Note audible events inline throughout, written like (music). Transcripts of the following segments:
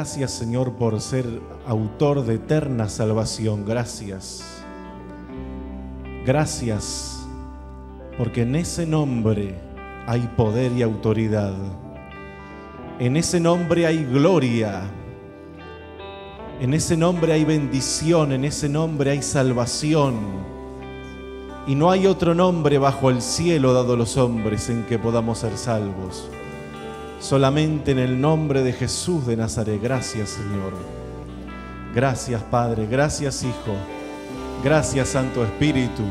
Gracias Señor por ser autor de eterna salvación. Gracias. Gracias porque en ese nombre hay poder y autoridad. En ese nombre hay gloria. En ese nombre hay bendición. En ese nombre hay salvación. Y no hay otro nombre bajo el cielo dado a los hombres en que podamos ser salvos. Solamente en el nombre de Jesús de Nazaret. Gracias Señor. Gracias Padre. Gracias Hijo. Gracias Santo Espíritu.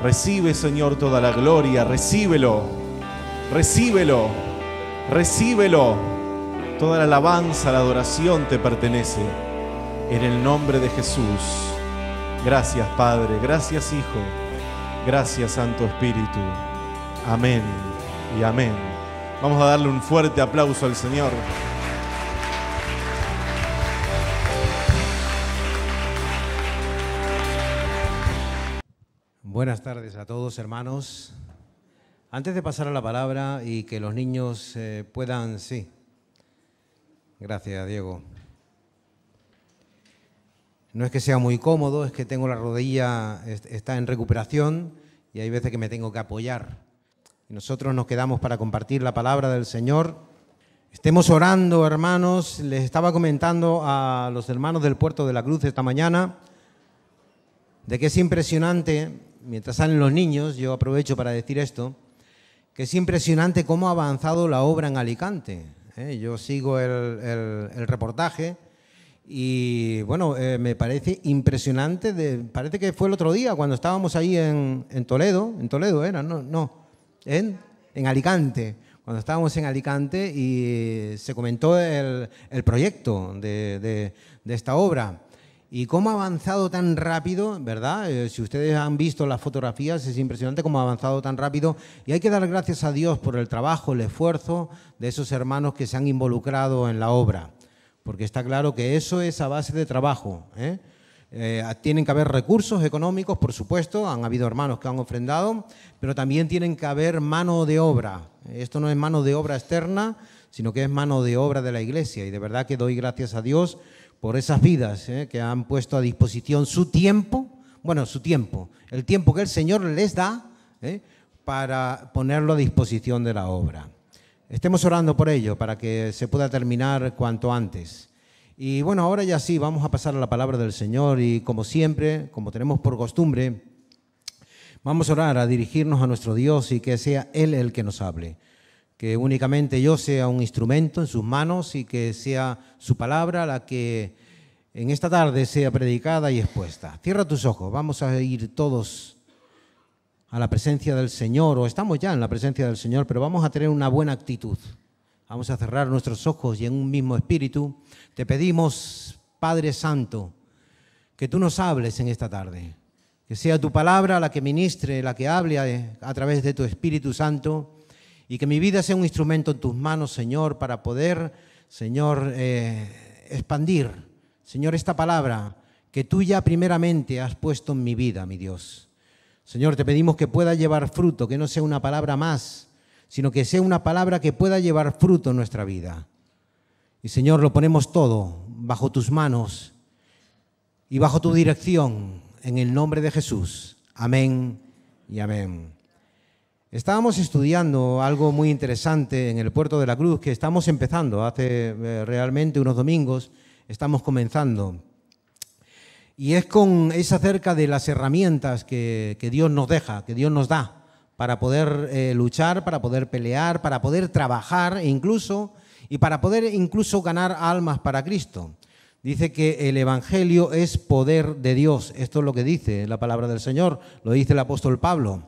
Recibe Señor toda la gloria. Recíbelo. Recíbelo. Recíbelo. Toda la alabanza, la adoración te pertenece. En el nombre de Jesús. Gracias Padre. Gracias Hijo. Gracias Santo Espíritu. Amén y amén. Vamos a darle un fuerte aplauso al Señor. Buenas tardes a todos, hermanos. Antes de pasar a la palabra y que los niños eh, puedan, sí. Gracias, Diego. No es que sea muy cómodo, es que tengo la rodilla, está en recuperación y hay veces que me tengo que apoyar nosotros nos quedamos para compartir la palabra del Señor. Estemos orando, hermanos. Les estaba comentando a los hermanos del puerto de la Cruz esta mañana de que es impresionante, mientras salen los niños, yo aprovecho para decir esto, que es impresionante cómo ha avanzado la obra en Alicante. ¿eh? Yo sigo el, reportaje y bueno, eh, me parece impresionante, de, parece que fue el otro día cuando estábamos ahí en, en Toledo, en Toledo era, no, no, en, Alicante, cuando estábamos en Alicante y se comentó el, proyecto de, esta obra. Y cómo ha avanzado tan rápido, ¿verdad? Eh, si ustedes han visto las fotografías, es impresionante cómo ha avanzado tan rápido. Y hay que dar gracias a Dios por el trabajo, el esfuerzo de esos hermanos que se han involucrado en la obra. Porque está claro que eso es a base de trabajo. ¿eh? Eh, tienen que haber recursos económicos, por supuesto, han habido hermanos que han ofrendado, pero también tienen que haber mano de obra. Esto no es mano de obra externa, sino que es mano de obra de la iglesia. Y de verdad que doy gracias a Dios por esas vidas eh, que han puesto a disposición su tiempo, bueno, su tiempo, el tiempo que el Señor les da eh, para ponerlo a disposición de la obra. Estemos orando por ello, para que se pueda terminar cuanto antes. Y bueno, ahora ya sí, vamos a pasar a la palabra del Señor y como siempre, como tenemos por costumbre, vamos a orar, a dirigirnos a nuestro Dios y que sea Él el que nos hable. Que únicamente yo sea un instrumento en sus manos y que sea su palabra la que en esta tarde sea predicada y expuesta. Cierra tus ojos, vamos a ir todos a la presencia del Señor, o estamos ya en la presencia del Señor, pero vamos a tener una buena actitud. Vamos a cerrar nuestros ojos y en un mismo espíritu te pedimos, Padre Santo, que tú nos hables en esta tarde. Que sea tu palabra la que ministre, la que hable a través de tu Espíritu Santo y que mi vida sea un instrumento en tus manos, Señor, para poder, Señor, eh, expandir, Señor, esta palabra que tú ya primeramente has puesto en mi vida, mi Dios. Señor, te pedimos que pueda llevar fruto, que no sea una palabra más, sino que sea una palabra que pueda llevar fruto en nuestra vida. Y Señor, lo ponemos todo bajo tus manos y bajo tu dirección, en el nombre de Jesús. Amén y amén. Estábamos estudiando algo muy interesante en el puerto de la Cruz que estamos empezando, hace eh, realmente unos domingos estamos comenzando. Y es, con, es acerca de las herramientas que Dios nos deja, que Dios nos da para poder eh, luchar, para poder pelear, para poder trabajar incluso y para poder incluso ganar almas para Cristo. Dice que el Evangelio es poder de Dios. Esto es lo que dice la palabra del Señor, lo dice el apóstol Pablo.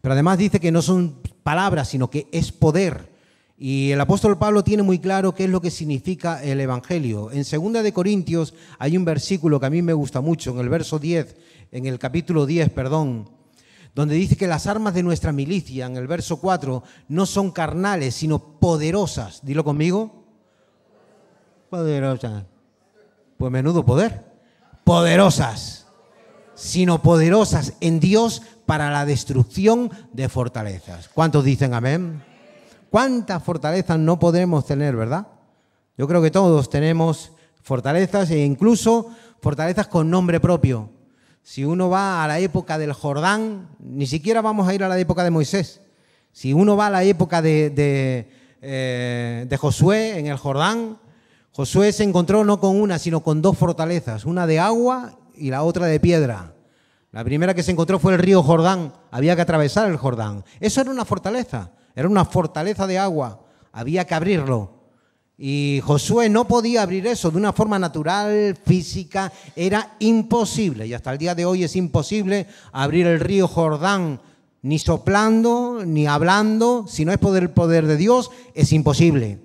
Pero además dice que no son palabras, sino que es poder. Y el apóstol Pablo tiene muy claro qué es lo que significa el Evangelio. En 2 de Corintios hay un versículo que a mí me gusta mucho, en el verso 10, en el capítulo 10, perdón, donde dice que las armas de nuestra milicia, en el verso 4, no son carnales, sino poderosas. Dilo conmigo. Poderosas. Pues menudo poder. Poderosas. Sino poderosas en Dios para la destrucción de fortalezas. ¿Cuántos dicen amén? ¿Cuántas fortalezas no podemos tener, verdad? Yo creo que todos tenemos fortalezas e incluso fortalezas con nombre propio. Si uno va a la época del Jordán, ni siquiera vamos a ir a la época de Moisés. Si uno va a la época eh, de, Josué en el Jordán, Josué se encontró no con una, sino con dos fortalezas, una de agua y la otra de piedra. La primera que se encontró fue el río Jordán, había que atravesar el Jordán. Eso era una fortaleza, era una fortaleza de agua, había que abrirlo. Y Josué no podía abrir eso de una forma natural, física, era imposible. Y hasta el día de hoy es imposible abrir el río Jordán, ni soplando, ni hablando, si no es por el poder de Dios, es imposible.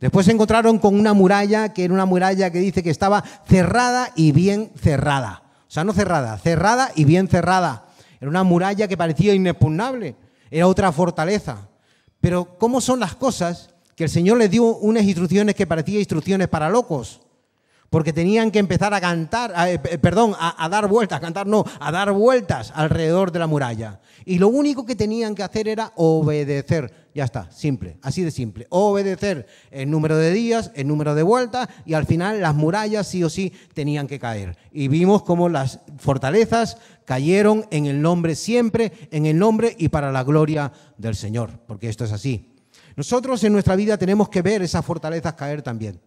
Después se encontraron con una muralla, que era una muralla que dice que estaba cerrada y bien cerrada. O sea, no cerrada, cerrada y bien cerrada. Era una muralla que parecía inexpugnable, era otra fortaleza. Pero ¿cómo son las cosas que el Señor les dio unas instrucciones que parecían instrucciones para locos, porque tenían que empezar a cantar, eh, eh, perdón, a, dar vueltas, cantar no, a dar vueltas alrededor de la muralla. Y lo único que tenían que hacer era obedecer. Ya está, simple, así de simple. Obedecer el número de días, el número de vueltas y al final las murallas sí o sí tenían que caer. Y vimos cómo las fortalezas cayeron en el nombre siempre, en el nombre y para la gloria del Señor, porque esto es así. Nosotros en nuestra vida tenemos que ver esas fortalezas caer también.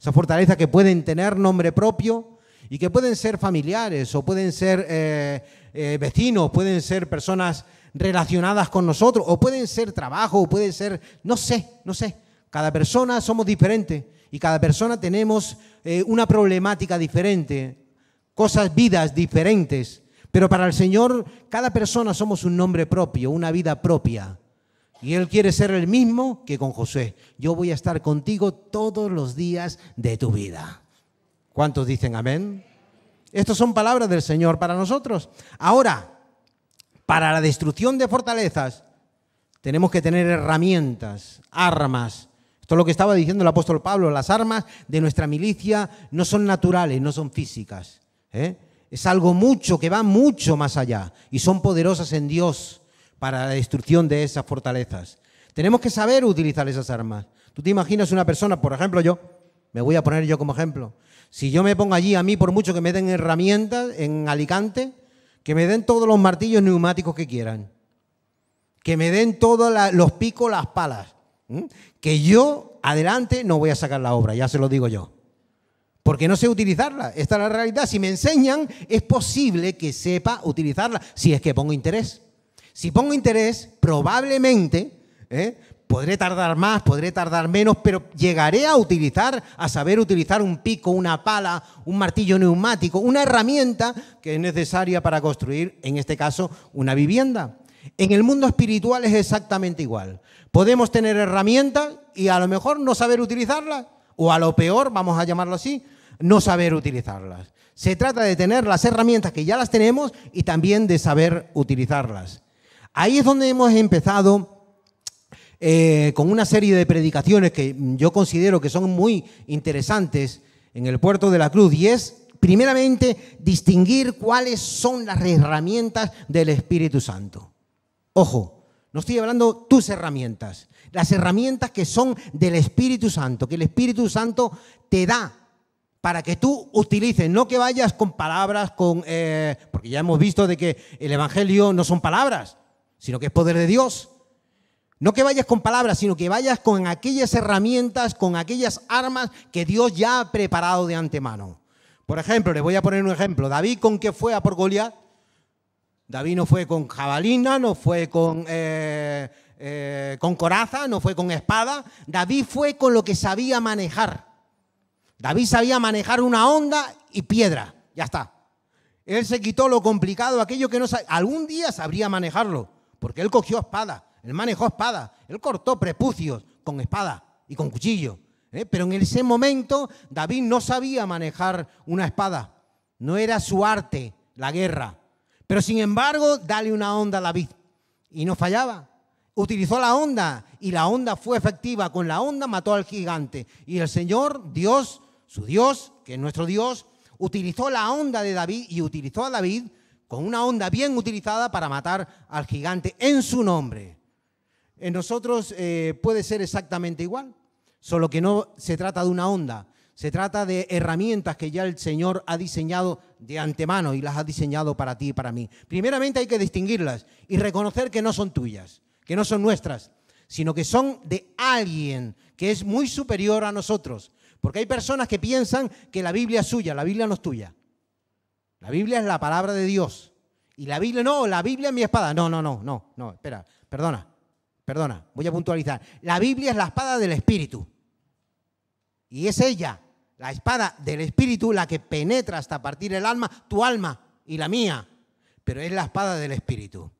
Esas fortalezas que pueden tener nombre propio y que pueden ser familiares o pueden ser eh, eh, vecinos, pueden ser personas relacionadas con nosotros o pueden ser trabajo o pueden ser, no sé, no sé. Cada persona somos diferente y cada persona tenemos eh, una problemática diferente, cosas, vidas diferentes. Pero para el Señor, cada persona somos un nombre propio, una vida propia. Y Él quiere ser el mismo que con José. Yo voy a estar contigo todos los días de tu vida. ¿Cuántos dicen amén? Estas son palabras del Señor para nosotros. Ahora, para la destrucción de fortalezas, tenemos que tener herramientas, armas. Esto es lo que estaba diciendo el apóstol Pablo. Las armas de nuestra milicia no son naturales, no son físicas. ¿eh? Es algo mucho que va mucho más allá y son poderosas en Dios para la destrucción de esas fortalezas. Tenemos que saber utilizar esas armas. Tú te imaginas una persona, por ejemplo yo, me voy a poner yo como ejemplo. Si yo me pongo allí, a mí por mucho que me den herramientas en Alicante, que me den todos los martillos neumáticos que quieran, que me den todos los picos, las palas, ¿Mm? que yo adelante no voy a sacar la obra, ya se lo digo yo. Porque no sé utilizarla, esta es la realidad. Si me enseñan, es posible que sepa utilizarla, si es que pongo interés. Si pongo interés, probablemente ¿eh? podré tardar más, podré tardar menos, pero llegaré a utilizar, a saber utilizar un pico, una pala, un martillo neumático, una herramienta que es necesaria para construir, en este caso, una vivienda. En el mundo espiritual es exactamente igual. Podemos tener herramientas y a lo mejor no saber utilizarlas, o a lo peor, vamos a llamarlo así, no saber utilizarlas. Se trata de tener las herramientas que ya las tenemos y también de saber utilizarlas. Ahí es donde hemos empezado eh, con una serie de predicaciones que yo considero que son muy interesantes en el puerto de la cruz y es primeramente distinguir cuáles son las herramientas del Espíritu Santo. Ojo, no estoy hablando tus herramientas, las herramientas que son del Espíritu Santo, que el Espíritu Santo te da para que tú utilices, no que vayas con palabras, con, eh, porque ya hemos visto de que el Evangelio no son palabras, sino que es poder de Dios. No que vayas con palabras, sino que vayas con aquellas herramientas, con aquellas armas que Dios ya ha preparado de antemano. Por ejemplo, les voy a poner un ejemplo. David, ¿con qué fue a por Goliat? David no fue con jabalina, no fue con, eh, eh, con coraza, no fue con espada. David fue con lo que sabía manejar. David sabía manejar una onda y piedra. Ya está. Él se quitó lo complicado, aquello que no sabía. Algún día sabría manejarlo porque él cogió espada, él manejó espada, él cortó prepucios con espada y con cuchillo. ¿eh? Pero en ese momento David no sabía manejar una espada, no era su arte la guerra. Pero sin embargo, dale una onda a David y no fallaba. Utilizó la onda y la onda fue efectiva. Con la onda mató al gigante. Y el Señor, Dios, su Dios, que es nuestro Dios, utilizó la onda de David y utilizó a David con una onda bien utilizada para matar al gigante en su nombre. En nosotros eh, puede ser exactamente igual, solo que no se trata de una onda, se trata de herramientas que ya el Señor ha diseñado de antemano y las ha diseñado para ti y para mí. Primeramente hay que distinguirlas y reconocer que no son tuyas, que no son nuestras, sino que son de alguien que es muy superior a nosotros. Porque hay personas que piensan que la Biblia es suya, la Biblia no es tuya. La Biblia es la palabra de Dios. Y la Biblia, no, la Biblia es mi espada. No, no, no, no, no, espera, perdona, perdona, voy a puntualizar. La Biblia es la espada del Espíritu. Y es ella, la espada del Espíritu, la que penetra hasta partir el alma, tu alma y la mía. Pero es la espada del Espíritu.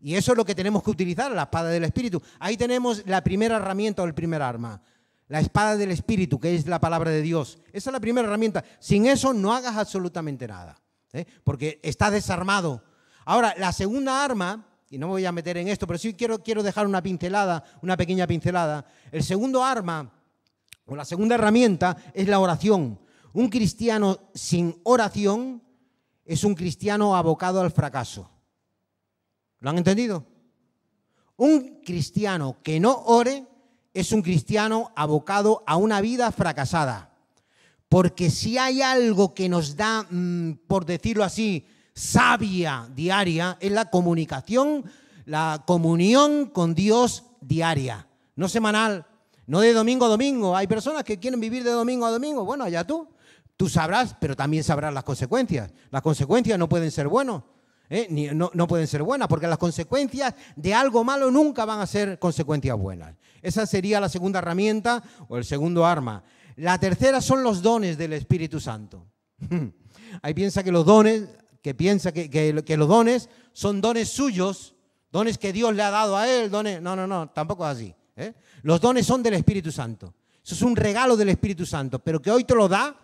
Y eso es lo que tenemos que utilizar, la espada del Espíritu. Ahí tenemos la primera herramienta o el primer arma. La espada del Espíritu, que es la palabra de Dios. Esa es la primera herramienta. Sin eso no hagas absolutamente nada. ¿eh? porque está desarmado. Ahora, la segunda arma, y no me voy a meter en esto, pero sí quiero, quiero dejar una pincelada, una pequeña pincelada. El segundo arma, o la segunda herramienta, es la oración. Un cristiano sin oración es un cristiano abocado al fracaso. ¿Lo han entendido? Un cristiano que no ore es un cristiano abocado a una vida fracasada. Porque si hay algo que nos da, mm, por decirlo así, sabia diaria, es la comunicación, la comunión con Dios diaria, no semanal, no de domingo a domingo. Hay personas que quieren vivir de domingo a domingo. Bueno, allá tú. Tú sabrás, pero también sabrás las consecuencias. Las consecuencias no pueden ser buenas. ¿eh? No, no, pueden ser buenas, porque las consecuencias de algo malo nunca van a ser consecuencias buenas. Esa sería la segunda herramienta o el segundo arma. La tercera son los dones del Espíritu Santo. (laughs) Ahí piensa que los dones, que piensa que, los dones son dones suyos, dones que Dios le ha dado a él, dones. No, no, no, tampoco es así. ¿eh? Los dones son del Espíritu Santo. Eso es un regalo del Espíritu Santo, pero que hoy te lo da.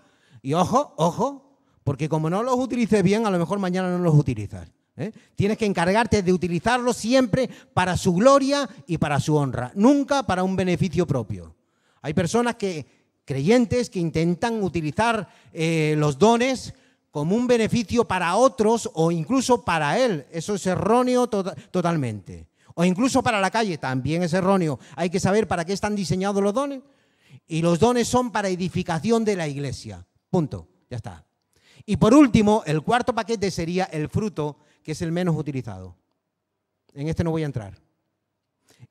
Y ojo, ojo, porque como no los utilices bien, a lo mejor mañana no los utilizas. ¿eh? Tienes que encargarte de utilizarlos siempre para su gloria y para su honra, nunca para un beneficio propio. Hay personas que creyentes que intentan utilizar eh, los dones como un beneficio para otros o incluso para él. Eso es erróneo totalmente. O incluso para la calle, también es erróneo. Hay que saber para qué están diseñados los dones. Y los dones son para edificación de la iglesia. Punto. Ya está. Y por último, el cuarto paquete sería el fruto, que es el menos utilizado. En este no voy a entrar.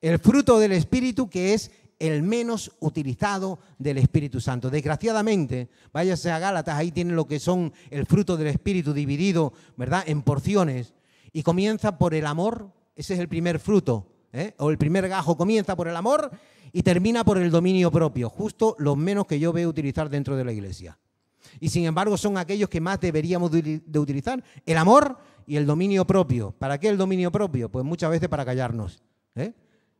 El fruto del Espíritu, que es el menos utilizado del Espíritu Santo. Desgraciadamente, váyase a Gálatas, ahí tienen lo que son el fruto del Espíritu dividido, ¿verdad?, en porciones. Y comienza por el amor, ese es el primer fruto, ¿eh? o el primer gajo, comienza por el amor y termina por el dominio propio, justo los menos que yo veo utilizar dentro de la iglesia. Y sin embargo son aquellos que más deberíamos de utilizar, el amor y el dominio propio. ¿Para qué el dominio propio? Pues muchas veces para callarnos. ¿eh?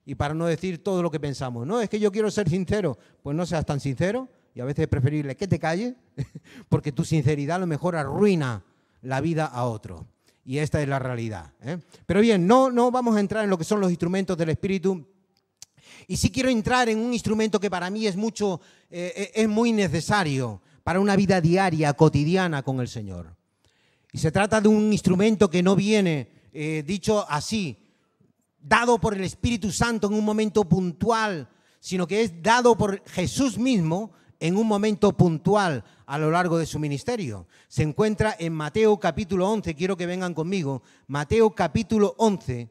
y para no decir todo lo que pensamos. No, es que yo quiero ser sincero. Pues no seas tan sincero y a veces es preferible que te calles (laughs) porque tu sinceridad a lo mejor arruina la vida a otro. Y esta es la realidad. ¿eh? Pero bien, no, no vamos a entrar en lo que son los instrumentos del Espíritu. Y sí quiero entrar en un instrumento que para mí es, mucho, eh, eh, es muy necesario para una vida diaria, cotidiana con el Señor. Y se trata de un instrumento que no viene dicho así, dado por el Espíritu Santo en un momento puntual, sino que es dado por Jesús mismo en un momento puntual a lo largo de su ministerio. Se encuentra en Mateo capítulo 11, quiero que vengan conmigo, Mateo capítulo 11.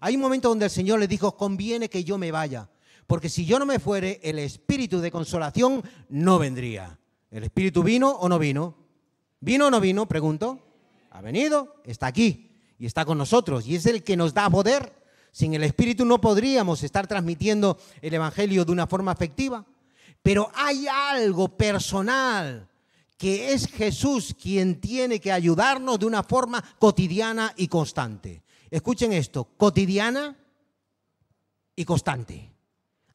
Hay un momento donde el Señor le dijo, conviene que yo me vaya, porque si yo no me fuere, el espíritu de consolación no vendría. ¿El espíritu vino o no vino? ¿Vino o no vino? Pregunto. Ha venido, está aquí y está con nosotros y es el que nos da poder sin el Espíritu no podríamos estar transmitiendo el Evangelio de una forma efectiva, Pero hay algo personal que es Jesús quien tiene que ayudarnos de una forma cotidiana y constante. Escuchen esto, cotidiana y constante.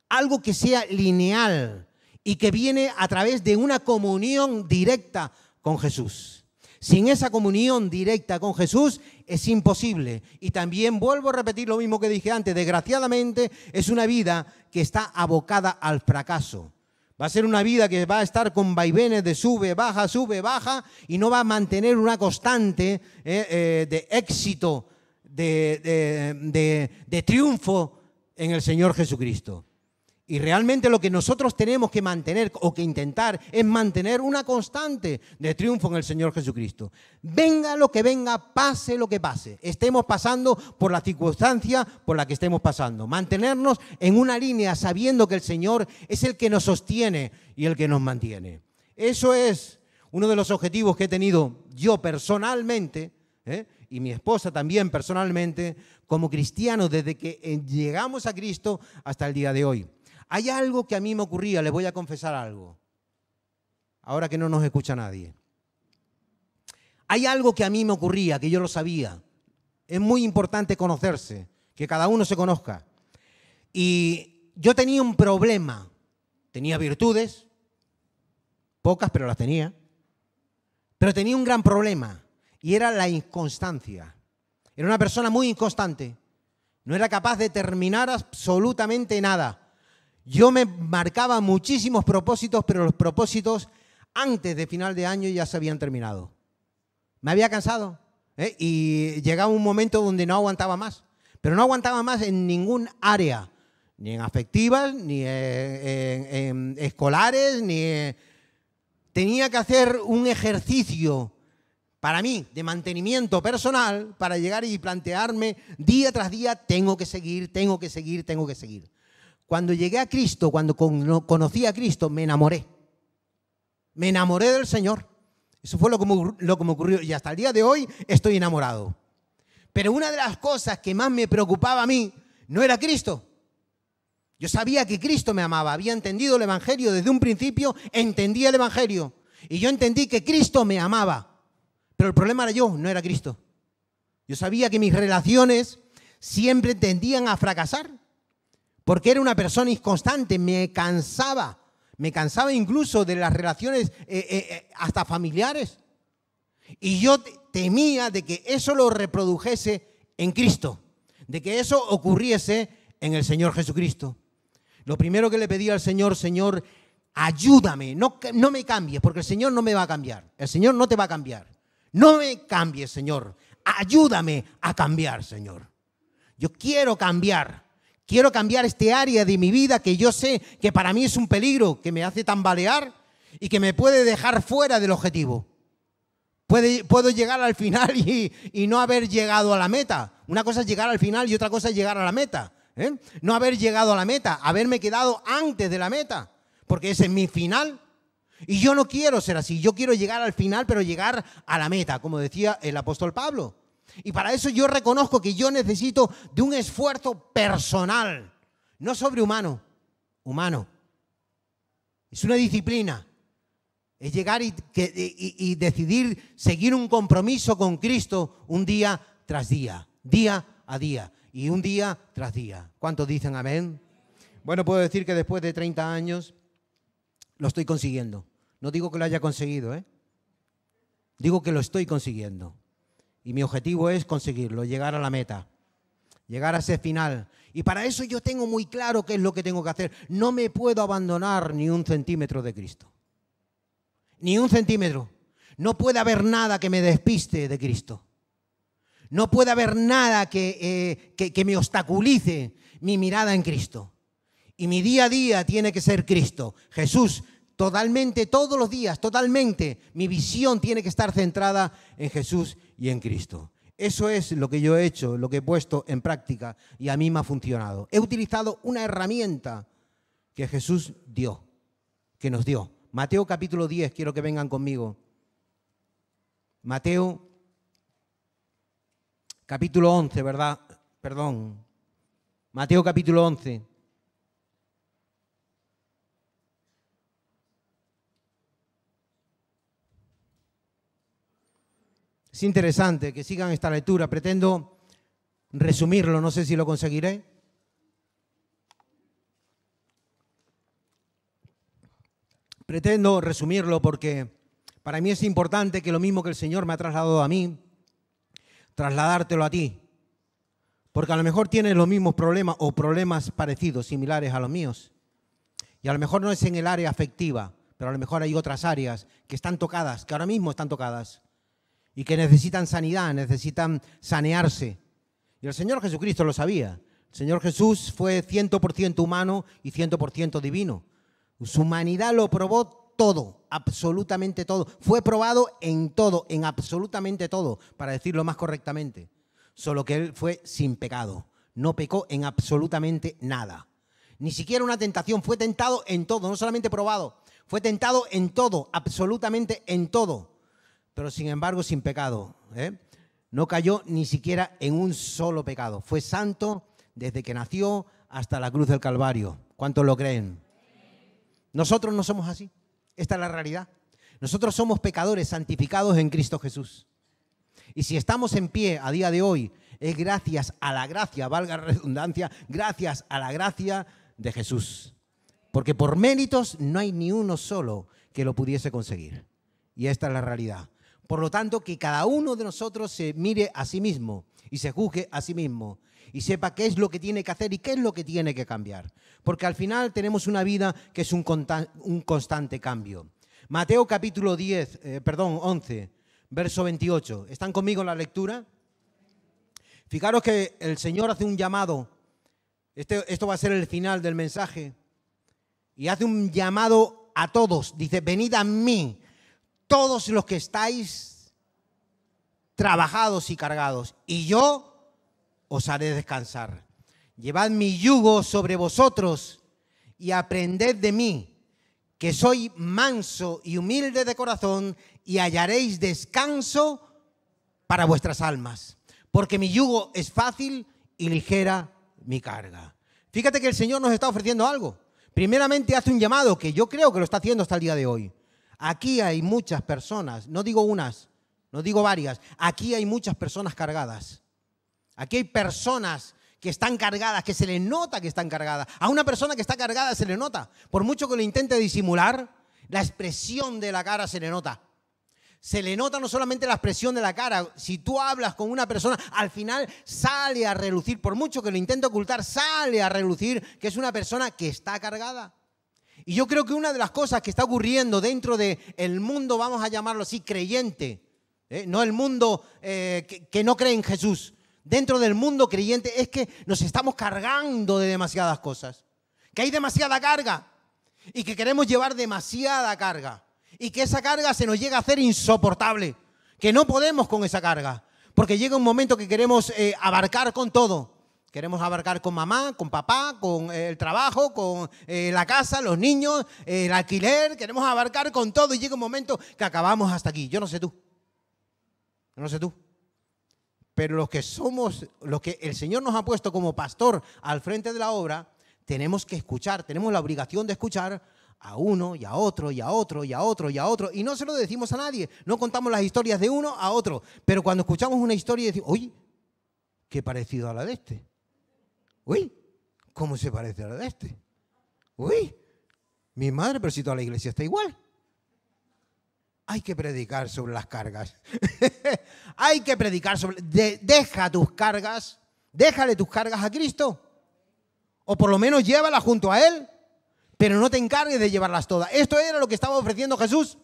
Algo que sea lineal y que viene a través de una comunión directa con Jesús. Sin esa comunión directa con Jesús es imposible. Y también vuelvo a repetir lo mismo que dije antes. Desgraciadamente es una vida que está abocada al fracaso. Va a ser una vida que va a estar con vaivenes de sube, baja, sube, baja y no va a mantener una constante eh, eh, de éxito, de, de, de triunfo en el Señor Jesucristo. Y realmente lo que nosotros tenemos que mantener o que intentar es mantener una constante de triunfo en el Señor Jesucristo. Venga lo que venga, pase lo que pase. Estemos pasando por la circunstancia por la que estemos pasando. Mantenernos en una línea sabiendo que el Señor es el que nos sostiene y el que nos mantiene. Eso es uno de los objetivos que he tenido yo personalmente ¿eh? y mi esposa también personalmente como cristiano desde que eh, llegamos a Cristo hasta el día de hoy. Hay algo que a mí me ocurría, les voy a confesar algo, ahora que no nos escucha nadie. Hay algo que a mí me ocurría, que yo lo sabía. Es muy importante conocerse, que cada uno se conozca. Y yo tenía un problema. Tenía virtudes, pocas, pero las tenía. Pero tenía un gran problema y era la inconstancia. Era una persona muy inconstante. No era capaz de terminar absolutamente nada. Yo me marcaba muchísimos propósitos, pero los propósitos antes de final de año ya se habían terminado. Me había cansado ¿eh? y llegaba un momento donde no aguantaba más, pero no aguantaba más en ningún área, ni en afectivas, ni en, escolares, ni... Tenía que hacer un ejercicio para mí de mantenimiento personal para llegar y plantearme día tras día, tengo que seguir, tengo que seguir, tengo que seguir. Cuando llegué a Cristo, cuando conocí a Cristo, me enamoré. Me enamoré del Señor. Eso fue lo que, lo me ocurrió. Y hasta el día de hoy estoy enamorado. Pero una de las cosas que más me preocupaba a mí no era Cristo. Yo sabía que Cristo me amaba, había entendido el Evangelio desde un principio, entendía el Evangelio. Y yo entendí que Cristo me amaba. Pero el problema era yo, no era Cristo. Yo sabía que mis relaciones siempre tendían a fracasar porque era una persona inconstante, me cansaba, me cansaba incluso de las relaciones eh, eh, eh, hasta familiares. Y yo temía de que eso lo reprodujese en Cristo, de que eso ocurriese en el Señor Jesucristo. Lo primero que le pedí al Señor, Señor, ayúdame, no, no me cambies, porque el Señor no me va a cambiar, el Señor no te va a cambiar. No me cambies, Señor, ayúdame a cambiar, Señor. Yo quiero cambiar. Quiero cambiar este área de mi vida que yo sé que para mí es un peligro, que me hace tambalear y que me puede dejar fuera del objetivo. puedo llegar al final (laughs) y, no haber llegado a la meta. Una cosa es llegar al final y otra cosa es llegar a la meta. ¿eh? No haber llegado a la meta, haberme quedado antes de la meta, porque ese es mi final. Y yo no quiero ser así, yo quiero llegar al final, pero llegar a la meta, como decía el apóstol Pablo. Y para eso yo reconozco que yo necesito de un esfuerzo personal, no sobrehumano, humano. Es una disciplina. Es llegar y, decidir seguir un compromiso con Cristo un día tras día, día a día y un día tras día. ¿Cuántos dicen amén? Bueno, puedo decir que después de 30 años lo estoy consiguiendo. No digo que lo haya conseguido, ¿eh? Digo que lo estoy consiguiendo. Y mi objetivo es conseguirlo, llegar a la meta, llegar a ese final. Y para eso yo tengo muy claro qué es lo que tengo que hacer. No me puedo abandonar ni un centímetro de Cristo. Ni un centímetro. No puede haber nada que me despiste de Cristo. No puede haber nada que, eh, que me obstaculice mi mirada en Cristo. Y mi día a día tiene que ser Cristo, Jesús, totalmente todos los días, totalmente. Mi visión tiene que estar centrada en Jesús y en Cristo. Eso es lo que yo he hecho, lo que he puesto en práctica y a mí me ha funcionado. He utilizado una herramienta que Jesús dio, que nos dio. Mateo capítulo 10, quiero que vengan conmigo. Mateo capítulo 11, ¿verdad? Perdón. Mateo capítulo 11. Es interesante que sigan esta lectura. Pretendo resumirlo, no sé si lo conseguiré. Pretendo resumirlo porque para mí es importante que lo mismo que el Señor me ha trasladado a mí, trasladártelo a ti. Porque a lo mejor tienes los mismos problemas o problemas parecidos, similares a los míos. Y a lo mejor no es en el área afectiva, pero a lo mejor hay otras áreas que están tocadas, que ahora mismo están tocadas y que necesitan sanidad, necesitan sanearse. Y el Señor Jesucristo lo sabía. El Señor Jesús fue 100% humano y 100% divino. Su humanidad lo probó todo, absolutamente todo. Fue probado en todo, en absolutamente todo, para decirlo más correctamente. Solo que Él fue sin pecado. No pecó en absolutamente nada. Ni siquiera una tentación. Fue tentado en todo, no solamente probado. Fue tentado en todo, absolutamente en todo pero sin embargo sin pecado. ¿eh? No cayó ni siquiera en un solo pecado. Fue santo desde que nació hasta la cruz del Calvario. ¿Cuántos lo creen? Nosotros no somos así. Esta es la realidad. Nosotros somos pecadores santificados en Cristo Jesús. Y si estamos en pie a día de hoy, es gracias a la gracia, valga la redundancia, gracias a la gracia de Jesús. Porque por méritos no hay ni uno solo que lo pudiese conseguir. Y esta es la realidad. Por lo tanto, que cada uno de nosotros se mire a sí mismo y se juzgue a sí mismo y sepa qué es lo que tiene que hacer y qué es lo que tiene que cambiar. Porque al final tenemos una vida que es un, constante cambio. Mateo capítulo 10, eh, perdón, 11, verso 28. ¿Están conmigo en la lectura? Fijaros que el Señor hace un llamado. Este, esto va a ser el final del mensaje. Y hace un llamado a todos. Dice, venid a mí todos los que estáis trabajados y cargados, y yo os haré descansar. Llevad mi yugo sobre vosotros y aprended de mí, que soy manso y humilde de corazón, y hallaréis descanso para vuestras almas, porque mi yugo es fácil y ligera mi carga. Fíjate que el Señor nos está ofreciendo algo. Primeramente hace un llamado que yo creo que lo está haciendo hasta el día de hoy. Aquí hay muchas personas, no digo unas, no digo varias, aquí hay muchas personas cargadas. Aquí hay personas que están cargadas, que se le nota que están cargadas. A una persona que está cargada se le nota. Por mucho que lo intente disimular, la expresión de la cara se le nota. Se le nota no solamente la expresión de la cara, si tú hablas con una persona, al final sale a relucir, por mucho que lo intente ocultar, sale a relucir que es una persona que está cargada. Y yo creo que una de las cosas que está ocurriendo dentro del el mundo, vamos a llamarlo así, creyente, ¿eh? no el mundo eh, que, no cree en Jesús, dentro del mundo creyente es que nos estamos cargando de demasiadas cosas, que hay demasiada carga y que queremos llevar demasiada carga y que esa carga se nos llega a hacer insoportable, que no podemos con esa carga, porque llega un momento que queremos eh, abarcar con todo Queremos abarcar con mamá, con papá, con eh, el trabajo, con eh, la casa, los niños, eh, el alquiler. Queremos abarcar con todo y llega un momento que acabamos hasta aquí. Yo no sé tú. Yo no sé tú. Pero los que somos, los que el Señor nos ha puesto como pastor al frente de la obra, tenemos que escuchar, tenemos la obligación de escuchar a uno y a otro y a otro y a otro y a otro. Y no se lo decimos a nadie, no contamos las historias de uno a otro. Pero cuando escuchamos una historia y decimos, oye, qué parecido a la de este uy, ¿cómo se parece a la de este? Uy, mi madre, pero si toda la iglesia está igual. Hay que predicar sobre las cargas. (laughs) Hay que predicar sobre... deja tus cargas, déjale tus cargas a Cristo. O por lo menos llévalas junto a Él, pero no te encargues de llevarlas todas. Esto era lo que estaba ofreciendo Jesús.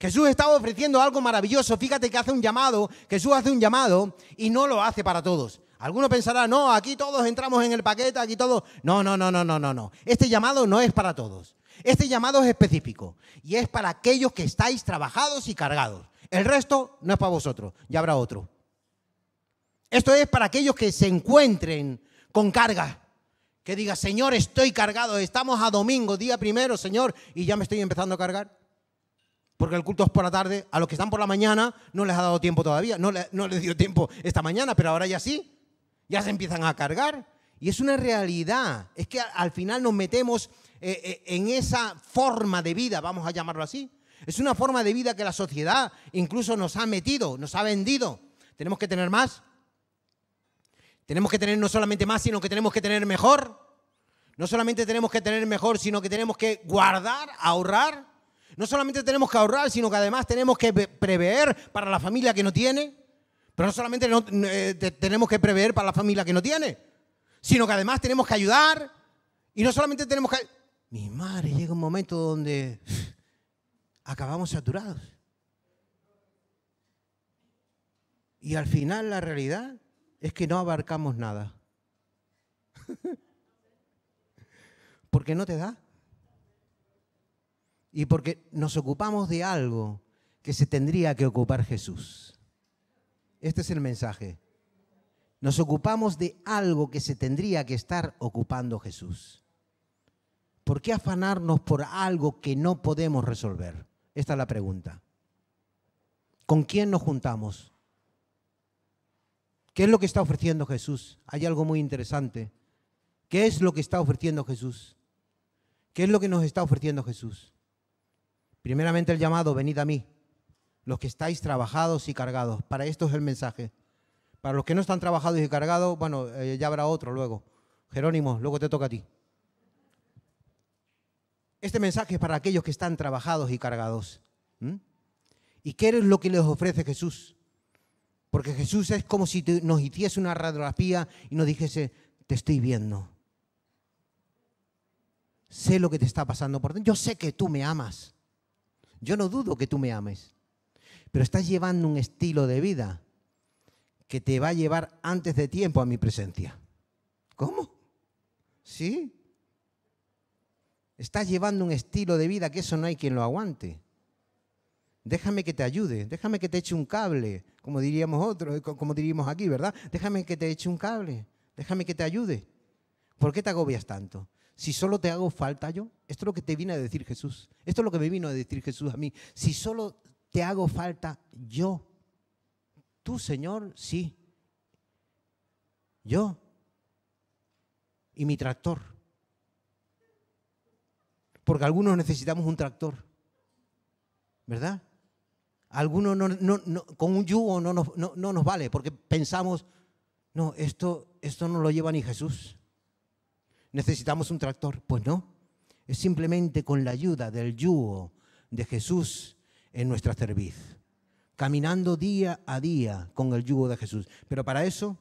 Jesús estaba ofreciendo algo maravilloso. Fíjate que hace un llamado, Jesús hace un llamado y no lo hace para todos. Alguno pensará, no, aquí todos entramos en el paquete, aquí todos. No, no, no, no, no, no, no. Este llamado no es para todos. Este llamado es específico y es para aquellos que estáis trabajados y cargados. El resto no es para vosotros, ya habrá otro. Esto es para aquellos que se encuentren con carga. Que diga, Señor, estoy cargado, estamos a domingo, día primero, Señor, y ya me estoy empezando a cargar. Porque el culto es por la tarde, a los que están por la mañana no les ha dado tiempo todavía, no, no les dio tiempo esta mañana, pero ahora ya sí ya se empiezan a cargar. Y es una realidad. Es que al final nos metemos eh, eh, en esa forma de vida, vamos a llamarlo así. Es una forma de vida que la sociedad incluso nos ha metido, nos ha vendido. Tenemos que tener más. Tenemos que tener no solamente más, sino que tenemos que tener mejor. No solamente tenemos que tener mejor, sino que tenemos que guardar, ahorrar. No solamente tenemos que ahorrar, sino que además tenemos que prever para la familia que no tiene. Pero no solamente eh, tenemos que prever para la familia que no tiene, sino que además tenemos que ayudar. Y no solamente tenemos que... Mi madre llega un momento donde (sighs) acabamos saturados. Y al final la realidad es que no abarcamos nada. (laughs) porque no te da. Y porque nos ocupamos de algo que se tendría que ocupar Jesús. Este es el mensaje. Nos ocupamos de algo que se tendría que estar ocupando Jesús. ¿Por qué afanarnos por algo que no podemos resolver? Esta es la pregunta. ¿Con quién nos juntamos? ¿Qué es lo que está ofreciendo Jesús? Hay algo muy interesante. ¿Qué es lo que está ofreciendo Jesús? ¿Qué es lo que nos está ofreciendo Jesús? Primeramente el llamado, venid a mí los que estáis trabajados y cargados. Para esto es el mensaje. Para los que no están trabajados y cargados, bueno, eh, ya habrá otro luego. Jerónimo, luego te toca a ti. Este mensaje es para aquellos que están trabajados y cargados. ¿Mm? ¿Y qué es lo que les ofrece Jesús? Porque Jesús es como si nos hiciese una radiografía y nos dijese, te estoy viendo. Sé lo que te está pasando por dentro. Yo sé que tú me amas. Yo no dudo que tú me ames pero estás llevando un estilo de vida que te va a llevar antes de tiempo a mi presencia. ¿Cómo? ¿Sí? Estás llevando un estilo de vida que eso no hay quien lo aguante. Déjame que te ayude, déjame que te eche un cable, como diríamos otros, como diríamos aquí, ¿verdad? Déjame que te eche un cable, déjame que te ayude. ¿Por qué te agobias tanto? Si solo te hago falta yo, esto es lo que te vino a decir Jesús. Esto es lo que me vino a decir Jesús a mí. Si solo te hago falta yo. Tú, Señor, sí. Yo y mi tractor. Porque algunos necesitamos un tractor, ¿verdad? Algunos con un yugo no nos, no nos vale porque pensamos, no, esto, esto no lo lleva ni Jesús. Necesitamos un tractor. Pues no, es simplemente con la ayuda del yugo de Jesús en nuestra cerviz, caminando día a día con el yugo de Jesús. Pero para eso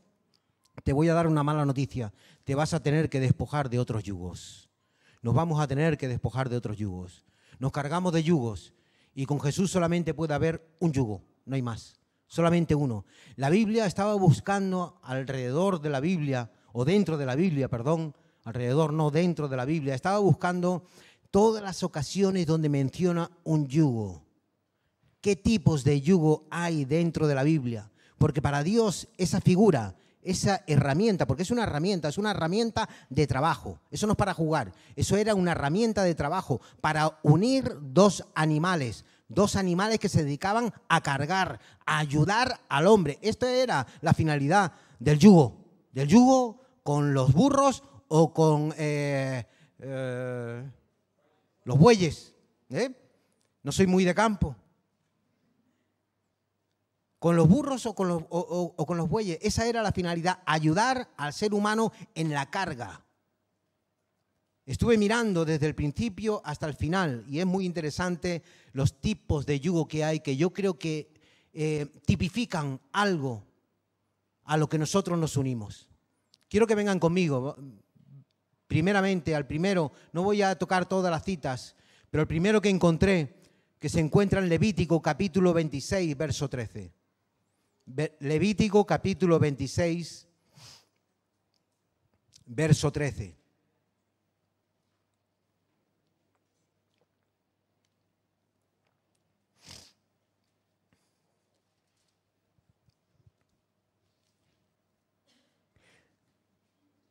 te voy a dar una mala noticia, te vas a tener que despojar de otros yugos. Nos vamos a tener que despojar de otros yugos. Nos cargamos de yugos y con Jesús solamente puede haber un yugo, no hay más, solamente uno. La Biblia estaba buscando alrededor de la Biblia, o dentro de la Biblia, perdón, alrededor, no dentro de la Biblia, estaba buscando todas las ocasiones donde menciona un yugo qué tipos de yugo hay dentro de la Biblia. Porque para Dios esa figura, esa herramienta, porque es una herramienta, es una herramienta de trabajo. Eso no es para jugar, eso era una herramienta de trabajo para unir dos animales, dos animales que se dedicaban a cargar, a ayudar al hombre. Esta era la finalidad del yugo, del yugo con los burros o con eh, eh, los bueyes. ¿eh? No soy muy de campo, con los burros o con los, o, con los bueyes. Esa era la finalidad, ayudar al ser humano en la carga. Estuve mirando desde el principio hasta el final y es muy interesante los tipos de yugo que hay que yo creo que eh, tipifican algo a lo que nosotros nos unimos. Quiero que vengan conmigo. Primeramente, al primero, no voy a tocar todas las citas, pero el primero que encontré, que se encuentra en Levítico capítulo 26, verso 13. Levítico capítulo 26, verso 13.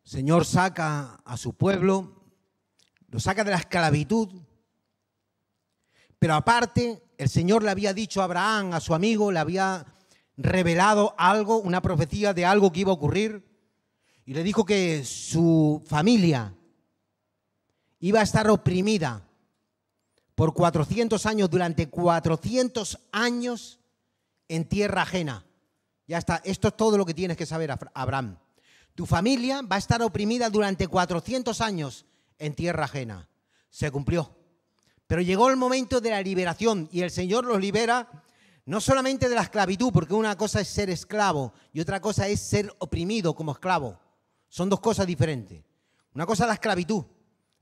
Señor saca a su pueblo, lo saca de la esclavitud, pero aparte el Señor le había dicho a Abraham, a su amigo, le había revelado algo, una profecía de algo que iba a ocurrir. Y le dijo que su familia iba a estar oprimida por 400 años, durante 400 años en tierra ajena. Ya está, esto es todo lo que tienes que saber, Abraham. Tu familia va a estar oprimida durante 400 años en tierra ajena. Se cumplió. Pero llegó el momento de la liberación y el Señor los libera no solamente de la esclavitud, porque una cosa es ser esclavo y otra cosa es ser oprimido como esclavo. Son dos cosas diferentes. Una cosa es la esclavitud.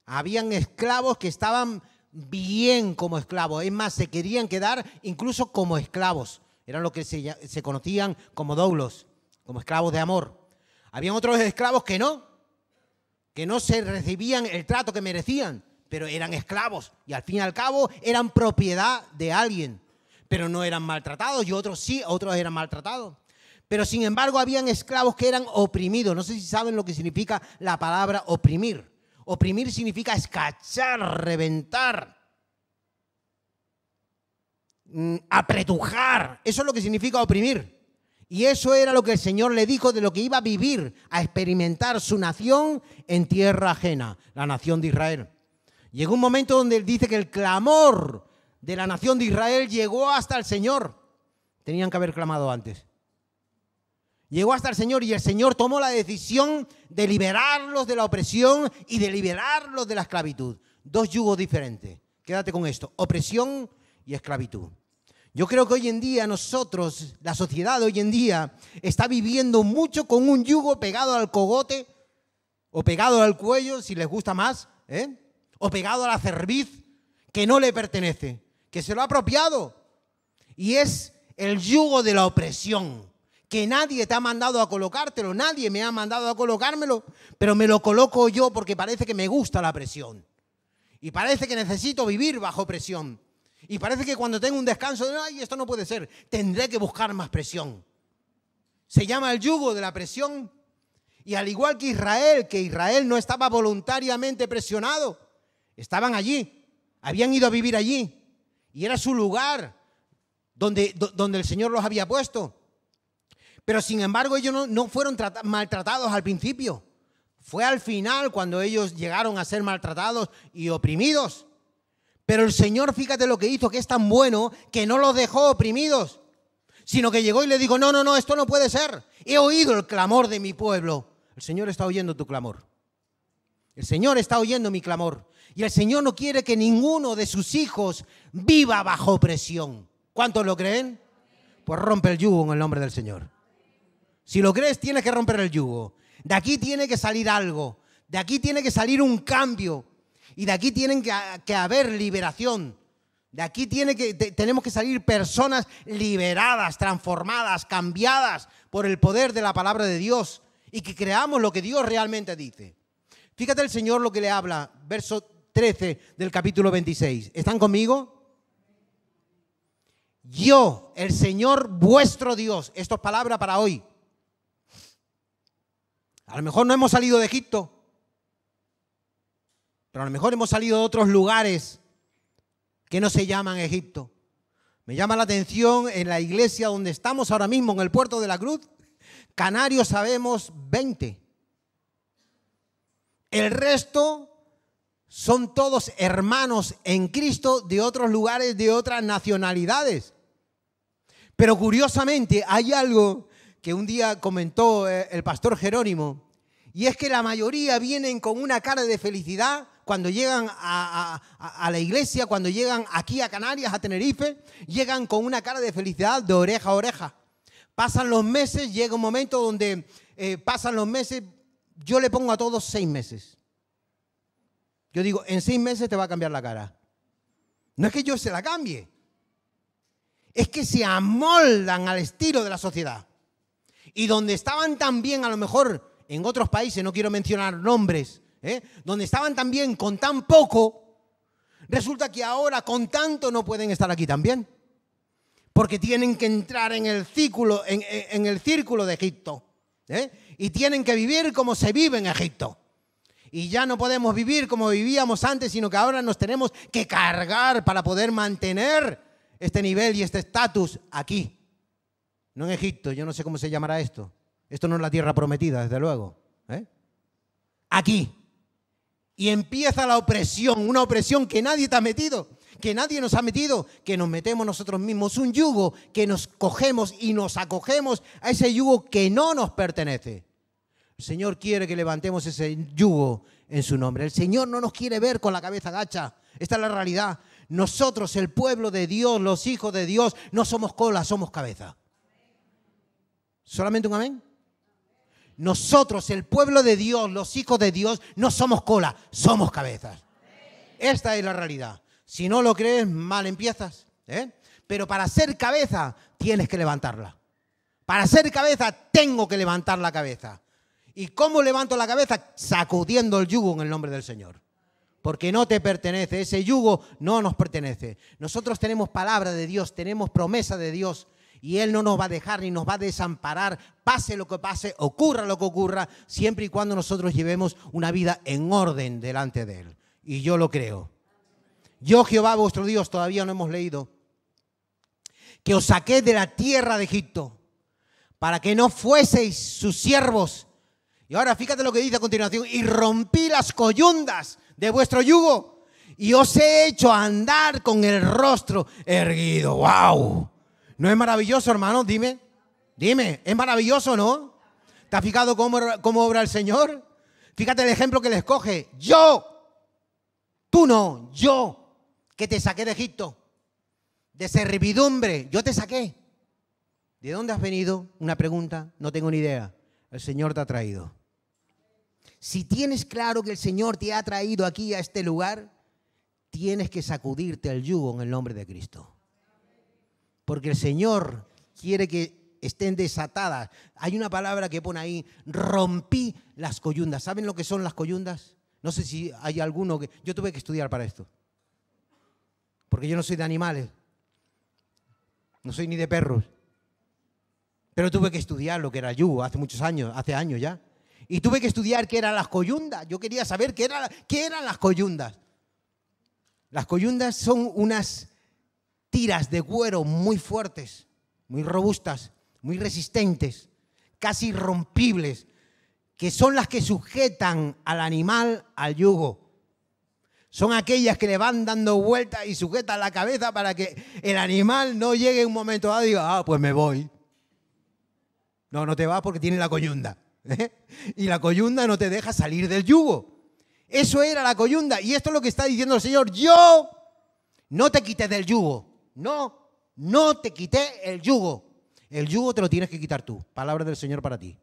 Habían esclavos que estaban bien como esclavos. Es más, se querían quedar incluso como esclavos. Eran lo que se, se conocían como doulos, como esclavos de amor. Habían otros esclavos que no, que no se recibían el trato que merecían, pero eran esclavos y al fin y al cabo eran propiedad de alguien pero no eran maltratados, y otros sí, otros eran maltratados. Pero sin embargo, habían esclavos que eran oprimidos. No sé si saben lo que significa la palabra oprimir. Oprimir significa escachar, reventar, mm, apretujar. Eso es lo que significa oprimir. Y eso era lo que el Señor le dijo de lo que iba a vivir, a experimentar su nación en tierra ajena, la nación de Israel. Llegó un momento donde él dice que el clamor de la nación de Israel llegó hasta el Señor. Tenían que haber clamado antes. Llegó hasta el Señor y el Señor tomó la decisión de liberarlos de la opresión y de liberarlos de la esclavitud. Dos yugos diferentes. Quédate con esto. Opresión y esclavitud. Yo creo que hoy en día nosotros, la sociedad hoy en día, está viviendo mucho con un yugo pegado al cogote o pegado al cuello, si les gusta más, ¿eh? o pegado a la cerviz que no le pertenece que se lo ha apropiado. Y es el yugo de la opresión, que nadie te ha mandado a colocártelo, nadie me ha mandado a colocármelo, pero me lo coloco yo porque parece que me gusta la presión. Y parece que necesito vivir bajo presión. Y parece que cuando tengo un descanso, ay, esto no puede ser, tendré que buscar más presión. Se llama el yugo de la presión. Y al igual que Israel, que Israel no estaba voluntariamente presionado, estaban allí, habían ido a vivir allí, y era su lugar donde, donde el Señor los había puesto. Pero sin embargo ellos no, no fueron maltratados al principio. Fue al final cuando ellos llegaron a ser maltratados y oprimidos. Pero el Señor, fíjate lo que hizo, que es tan bueno, que no los dejó oprimidos, sino que llegó y le dijo, no, no, no, esto no puede ser. He oído el clamor de mi pueblo. El Señor está oyendo tu clamor. El Señor está oyendo mi clamor. Y el Señor no quiere que ninguno de sus hijos viva bajo opresión. ¿Cuántos lo creen? Pues rompe el yugo en el nombre del Señor. Si lo crees, tienes que romper el yugo. De aquí tiene que salir algo. De aquí tiene que salir un cambio. Y de aquí tienen que, haber liberación. De aquí tiene que, tenemos que salir personas liberadas, transformadas, cambiadas por el poder de la palabra de Dios. Y que creamos lo que Dios realmente dice. Fíjate el Señor lo que le habla, verso 13 del capítulo 26. ¿Están conmigo? Yo, el Señor vuestro Dios. Esto es palabra para hoy. A lo mejor no hemos salido de Egipto, pero a lo mejor hemos salido de otros lugares que no se llaman Egipto. Me llama la atención en la iglesia donde estamos ahora mismo, en el puerto de la cruz, canarios sabemos 20. El resto son todos hermanos en Cristo de otros lugares, de otras nacionalidades. Pero curiosamente hay algo que un día comentó eh, el pastor Jerónimo, y es que la mayoría vienen con una cara de felicidad cuando llegan a, la iglesia, cuando llegan aquí a Canarias, a Tenerife, llegan con una cara de felicidad de oreja a oreja. Pasan los meses, llega un momento donde eh, pasan los meses, yo le pongo a todos seis meses. Yo digo, en seis meses te va a cambiar la cara. No es que yo se la cambie. Es que se amoldan al estilo de la sociedad. Y donde estaban tan bien, a lo mejor, en otros países, no quiero mencionar nombres, ¿eh? donde estaban tan bien con tan poco, resulta que ahora con tanto no pueden estar aquí también. Porque tienen que entrar en el círculo, en el círculo de Egipto. ¿eh? Y tienen que vivir como se vive en Egipto. Y ya no podemos vivir como vivíamos antes, sino que ahora nos tenemos que cargar para poder mantener este nivel y este estatus aquí. No en Egipto, yo no sé cómo se llamará esto. Esto no es la tierra prometida, desde luego. ¿eh? Aquí. Y empieza la opresión, una opresión que nadie te ha metido que nadie nos ha metido, que nos metemos nosotros mismos. Un yugo que nos cogemos y nos acogemos a ese yugo que no nos pertenece. El Señor quiere que levantemos ese yugo en su nombre. El Señor no nos quiere ver con la cabeza gacha. Esta es la realidad. Nosotros, el pueblo de Dios, los hijos de Dios, no somos cola, somos cabeza. ¿Solamente un amén? Nosotros, el pueblo de Dios, los hijos de Dios, no somos cola, somos cabezas. Esta es la realidad. Si no lo crees, mal empiezas. ¿eh? Pero para ser cabeza tienes que levantarla. Para ser cabeza tengo que levantar la cabeza. ¿Y cómo levanto la cabeza? Sacudiendo el yugo en el nombre del Señor. Porque no te pertenece, ese yugo no nos pertenece. Nosotros tenemos palabra de Dios, tenemos promesa de Dios y Él no nos va a dejar ni nos va a desamparar, pase lo que pase, ocurra lo que ocurra, siempre y cuando nosotros llevemos una vida en orden delante de Él. Y yo lo creo. Yo Jehová vuestro Dios, todavía no hemos leído, que os saqué de la tierra de Egipto para que no fueseis sus siervos. Y ahora fíjate lo que dice a continuación, y rompí las coyundas de vuestro yugo y os he hecho andar con el rostro erguido. ¡Wow! ¿No es maravilloso, hermano? Dime, dime, ¿es maravilloso, no? ¿Te has fijado cómo, cómo obra el Señor? Fíjate el ejemplo que le escoge Yo, tú no, yo que te saqué de Egipto, de servidumbre, yo te saqué. ¿De dónde has venido? Una pregunta, no tengo ni idea. El Señor te ha traído. Si tienes claro que el Señor te ha traído aquí a este lugar, tienes que sacudirte al yugo en el nombre de Cristo. Porque el Señor quiere que estén desatadas. Hay una palabra que pone ahí, rompí las coyundas. ¿Saben lo que son las coyundas? No sé si hay alguno que... Yo tuve que estudiar para esto porque yo no soy de animales, no soy ni de perros. Pero tuve que estudiar lo que era yugo hace muchos años, hace años ya. Y tuve que estudiar qué eran las coyundas. Yo quería saber qué, qué eran las coyundas. Las coyundas son unas tiras de cuero muy fuertes, muy robustas, muy resistentes, casi rompibles, que son las que sujetan al animal al yugo son aquellas que le van dando vueltas y sujetan la cabeza para que el animal no llegue un momento a y diga, ah, pues me voy. No, no te vas porque tiene la coyunda. ¿eh? Y la coyunda no te deja salir del yugo. Eso era la coyunda. Y esto es lo que está diciendo el Señor. Yo no te quité del yugo. No, no te quité el yugo. El yugo te lo tienes que quitar tú. Palabra del Señor para ti.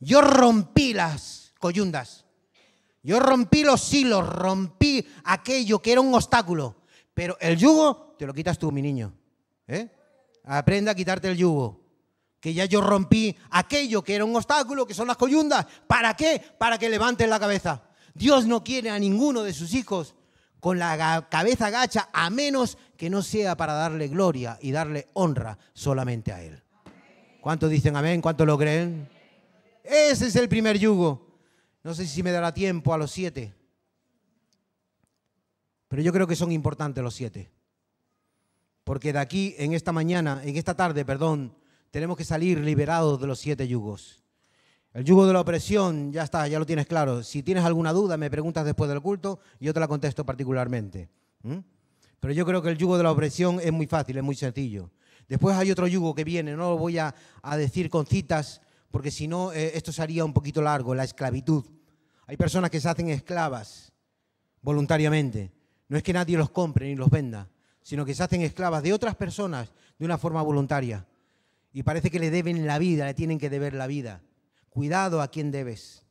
Yo rompí las coyundas. Yo rompí los silos, rompí aquello que era un obstáculo. Pero el yugo te lo quitas tú, mi niño. ¿Eh? Aprende a quitarte el yugo. Que ya yo rompí aquello que era un obstáculo, que son las coyundas. ¿Para qué? Para que levanten la cabeza. Dios no quiere a ninguno de sus hijos con la cabeza gacha, a menos que no sea para darle gloria y darle honra solamente a Él. ¿Cuántos dicen amén? ¿Cuántos lo creen? Ese es el primer yugo. No sé si me dará tiempo a los siete. Pero yo creo que son importantes los siete. Porque de aquí, en esta mañana, en esta tarde, perdón, tenemos que salir liberados de los siete yugos. El yugo de la opresión, ya está, ya lo tienes claro. Si tienes alguna duda, me preguntas después del culto y yo te la contesto particularmente. Pero yo creo que el yugo de la opresión es muy fácil, es muy sencillo. Después hay otro yugo que viene, no lo voy a decir con citas, porque si no, eh, esto sería un poquito largo, la esclavitud. Hay personas que se hacen esclavas voluntariamente. No es que nadie los compre ni los venda, sino que se hacen esclavas de otras personas de una forma voluntaria. Y parece que le deben la vida, le tienen que deber la vida. Cuidado a quien debes.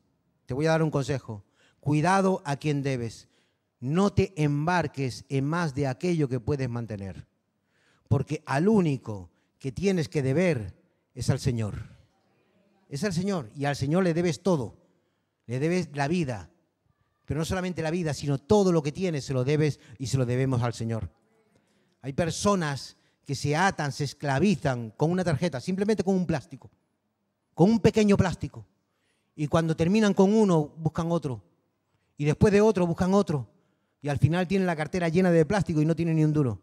Te voy a dar un consejo. Cuidado a quien debes. No te embarques en más de aquello que puedes mantener. Porque al único que tienes que deber es al Señor. Es el Señor y al Señor le debes todo. Le debes la vida. Pero no solamente la vida, sino todo lo que tienes se lo debes y se lo debemos al Señor. Hay personas que se atan, se esclavizan con una tarjeta, simplemente con un plástico, con un pequeño plástico. Y cuando terminan con uno, buscan otro. Y después de otro, buscan otro. Y al final tienen la cartera llena de plástico y no tienen ni un duro.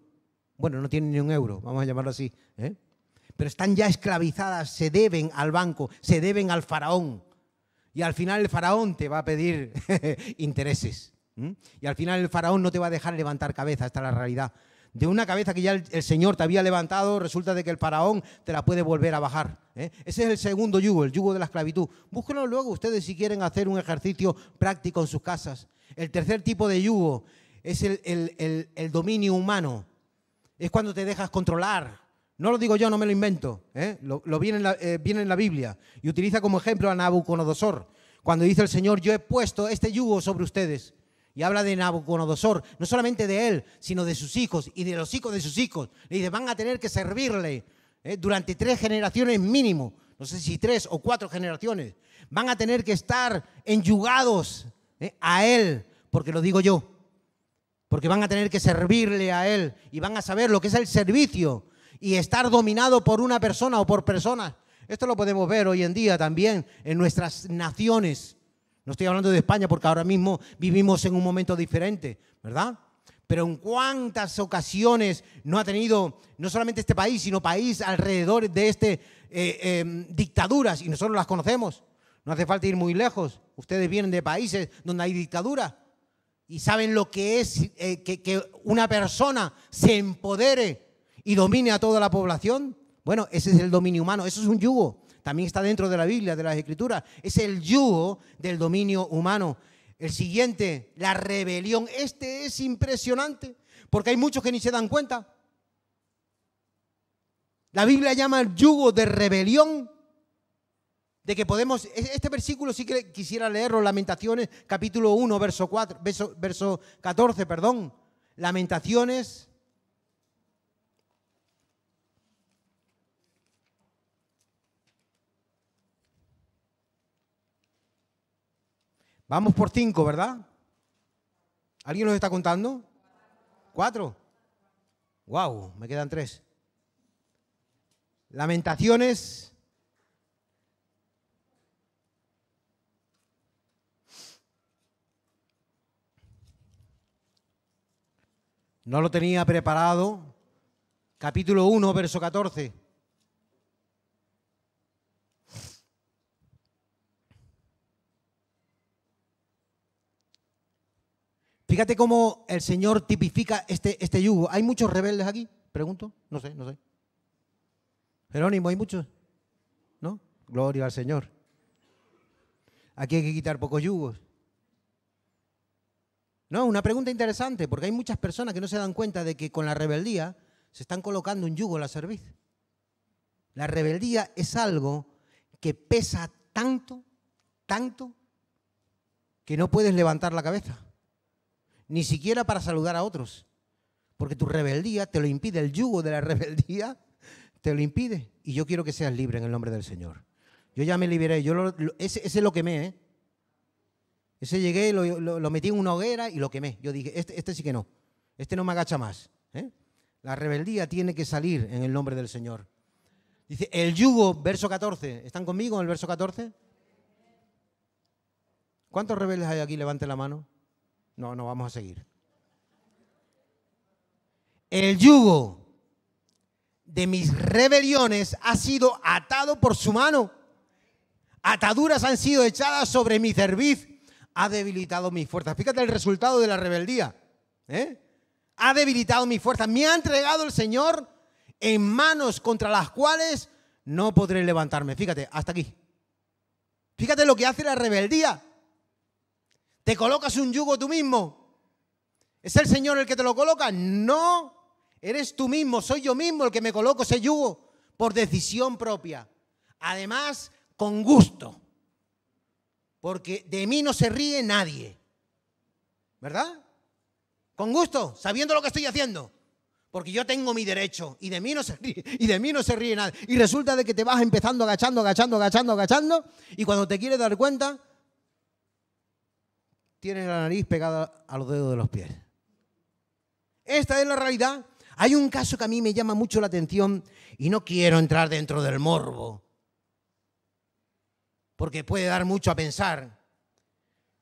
Bueno, no tienen ni un euro, vamos a llamarlo así. ¿eh? pero están ya esclavizadas, se deben al banco, se deben al faraón. Y al final el faraón te va a pedir (laughs) intereses. Y al final el faraón no te va a dejar levantar cabeza, esta es la realidad. De una cabeza que ya el, Señor te había levantado, resulta de que el faraón te la puede volver a bajar. ¿eh? Ese es el segundo yugo, el yugo de la esclavitud. Búsquenlo luego ustedes si quieren hacer un ejercicio práctico en sus casas. El tercer tipo de yugo es el dominio humano. Es cuando te dejas controlar, no lo digo yo, no me lo invento. ¿eh? Lo, viene, en la, eh, en la, Biblia. Y utiliza como ejemplo a Nabucodonosor. Cuando dice el Señor, yo he puesto este yugo sobre ustedes. Y habla de Nabucodonosor, no solamente de él, sino de sus hijos y de los hijos de sus hijos. Le dice, van a tener que servirle ¿eh? durante tres generaciones mínimo. No sé si tres o cuatro generaciones. Van a tener que estar enyugados a él, porque lo digo yo. Porque van a tener que servirle a él y van a saber lo que es el servicio y estar dominado por una persona o por personas. Esto lo podemos ver hoy en día también en nuestras naciones. No estoy hablando de España porque ahora mismo vivimos en un momento diferente, ¿verdad? Pero en cuántas ocasiones no ha tenido no solamente este país, sino país alrededor de este eh, em, dictaduras y nosotros las conocemos. No hace falta ir muy lejos. Ustedes vienen de países donde hay dictadura y saben lo que es eh, que, que una persona se empodere y domine a toda la población. Bueno, ese es el dominio humano, eso es un yugo. También está dentro de la Biblia, de las Escrituras. Es el yugo del dominio humano. El siguiente, la rebelión. Este es impresionante, porque hay muchos que ni se dan cuenta. La Biblia llama el yugo de rebelión, de que podemos, e-, este versículo sí que quisiera leerlo, Lamentaciones capítulo 1, verso, 4, verso 14, perdón. Lamentaciones Vamos por cinco, ¿verdad? ¿Alguien nos está contando? ¿Cuatro? ¡Wow! Me quedan tres. Lamentaciones. No lo tenía preparado. Capítulo 1, verso 14. Fíjate cómo el Señor tipifica este, este yugo. ¿Hay muchos rebeldes aquí? Pregunto. No sé, no sé. Jerónimo, ¿hay muchos? ¿No? Gloria al Señor. Aquí hay que quitar pocos yugos. No, una pregunta interesante, porque hay muchas personas que no se dan cuenta de que con la rebeldía se están colocando un yugo a la cerviz. La rebeldía es algo que pesa tanto, tanto, que no puedes levantar la cabeza ni siquiera para saludar a otros, porque tu rebeldía te lo impide, el yugo de la (laughs) rebeldía te lo impide. Y yo quiero que seas libre en el nombre del Señor. Yo ya me liberé, yo lo, ese, lo quemé, ¿eh? Ese llegué, lo, metí en una hoguera y lo quemé. Yo dije, este, este, sí que no, este no me agacha más. ¿eh? La rebeldía tiene que salir en el nombre del Señor. Dice, el yugo, verso 14. ¿Están conmigo en el verso 14? ¿Cuántos rebeldes hay aquí? Levante la mano. No, no vamos a seguir. El yugo de mis rebeliones ha sido atado por su mano. Ataduras han sido echadas sobre mi cerviz. Ha debilitado mis fuerzas. Fíjate el resultado de la rebeldía. ¿eh? Ha debilitado mis fuerzas. Me ha entregado el Señor en manos contra las cuales no podré levantarme. Fíjate, hasta aquí. Fíjate lo que hace la rebeldía. ¿Te colocas un yugo tú mismo? ¿Es el Señor el que te lo coloca? No, eres tú mismo, soy yo mismo el que me coloco ese yugo por decisión propia. Además, con gusto, porque de mí no se ríe nadie. ¿Verdad? Con gusto, sabiendo lo que estoy haciendo. Porque yo tengo mi derecho y de mí no se ríe, y de mí no se ríe nadie. Y resulta de que te vas empezando agachando, agachando, agachando, agachando y cuando te quieres dar cuenta tiene la nariz pegada a los dedos de los pies. Esta es la realidad. Hay un caso que a mí me llama mucho la atención y no quiero entrar dentro del morbo, porque puede dar mucho a pensar.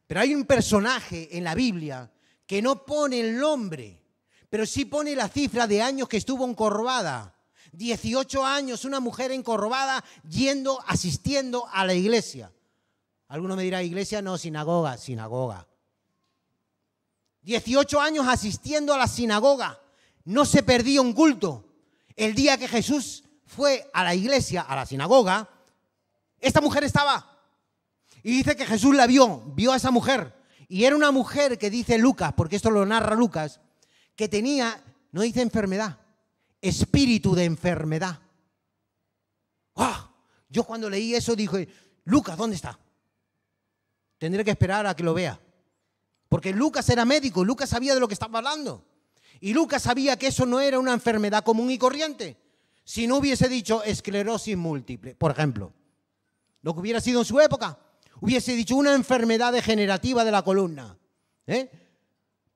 Pero hay un personaje en la Biblia que no pone el nombre, pero sí pone la cifra de años que estuvo encorvada. 18 años una mujer encorvada yendo, asistiendo a la iglesia. Alguno me dirá, iglesia, no, sinagoga, sinagoga. 18 años asistiendo a la sinagoga. No se perdía un culto. El día que Jesús fue a la iglesia, a la sinagoga, esta mujer estaba. Y dice que Jesús la vio, vio a esa mujer. Y era una mujer que dice Lucas, porque esto lo narra Lucas, que tenía, no dice enfermedad, espíritu de enfermedad. Ah, yo cuando leí eso dije, Lucas, ¿dónde está? Tendré que esperar a que lo vea. Porque Lucas era médico, Lucas sabía de lo que estaba hablando. Y Lucas sabía que eso no era una enfermedad común y corriente. Si no hubiese dicho esclerosis múltiple, por ejemplo, lo que hubiera sido en su época, hubiese dicho una enfermedad degenerativa de la columna. ¿eh?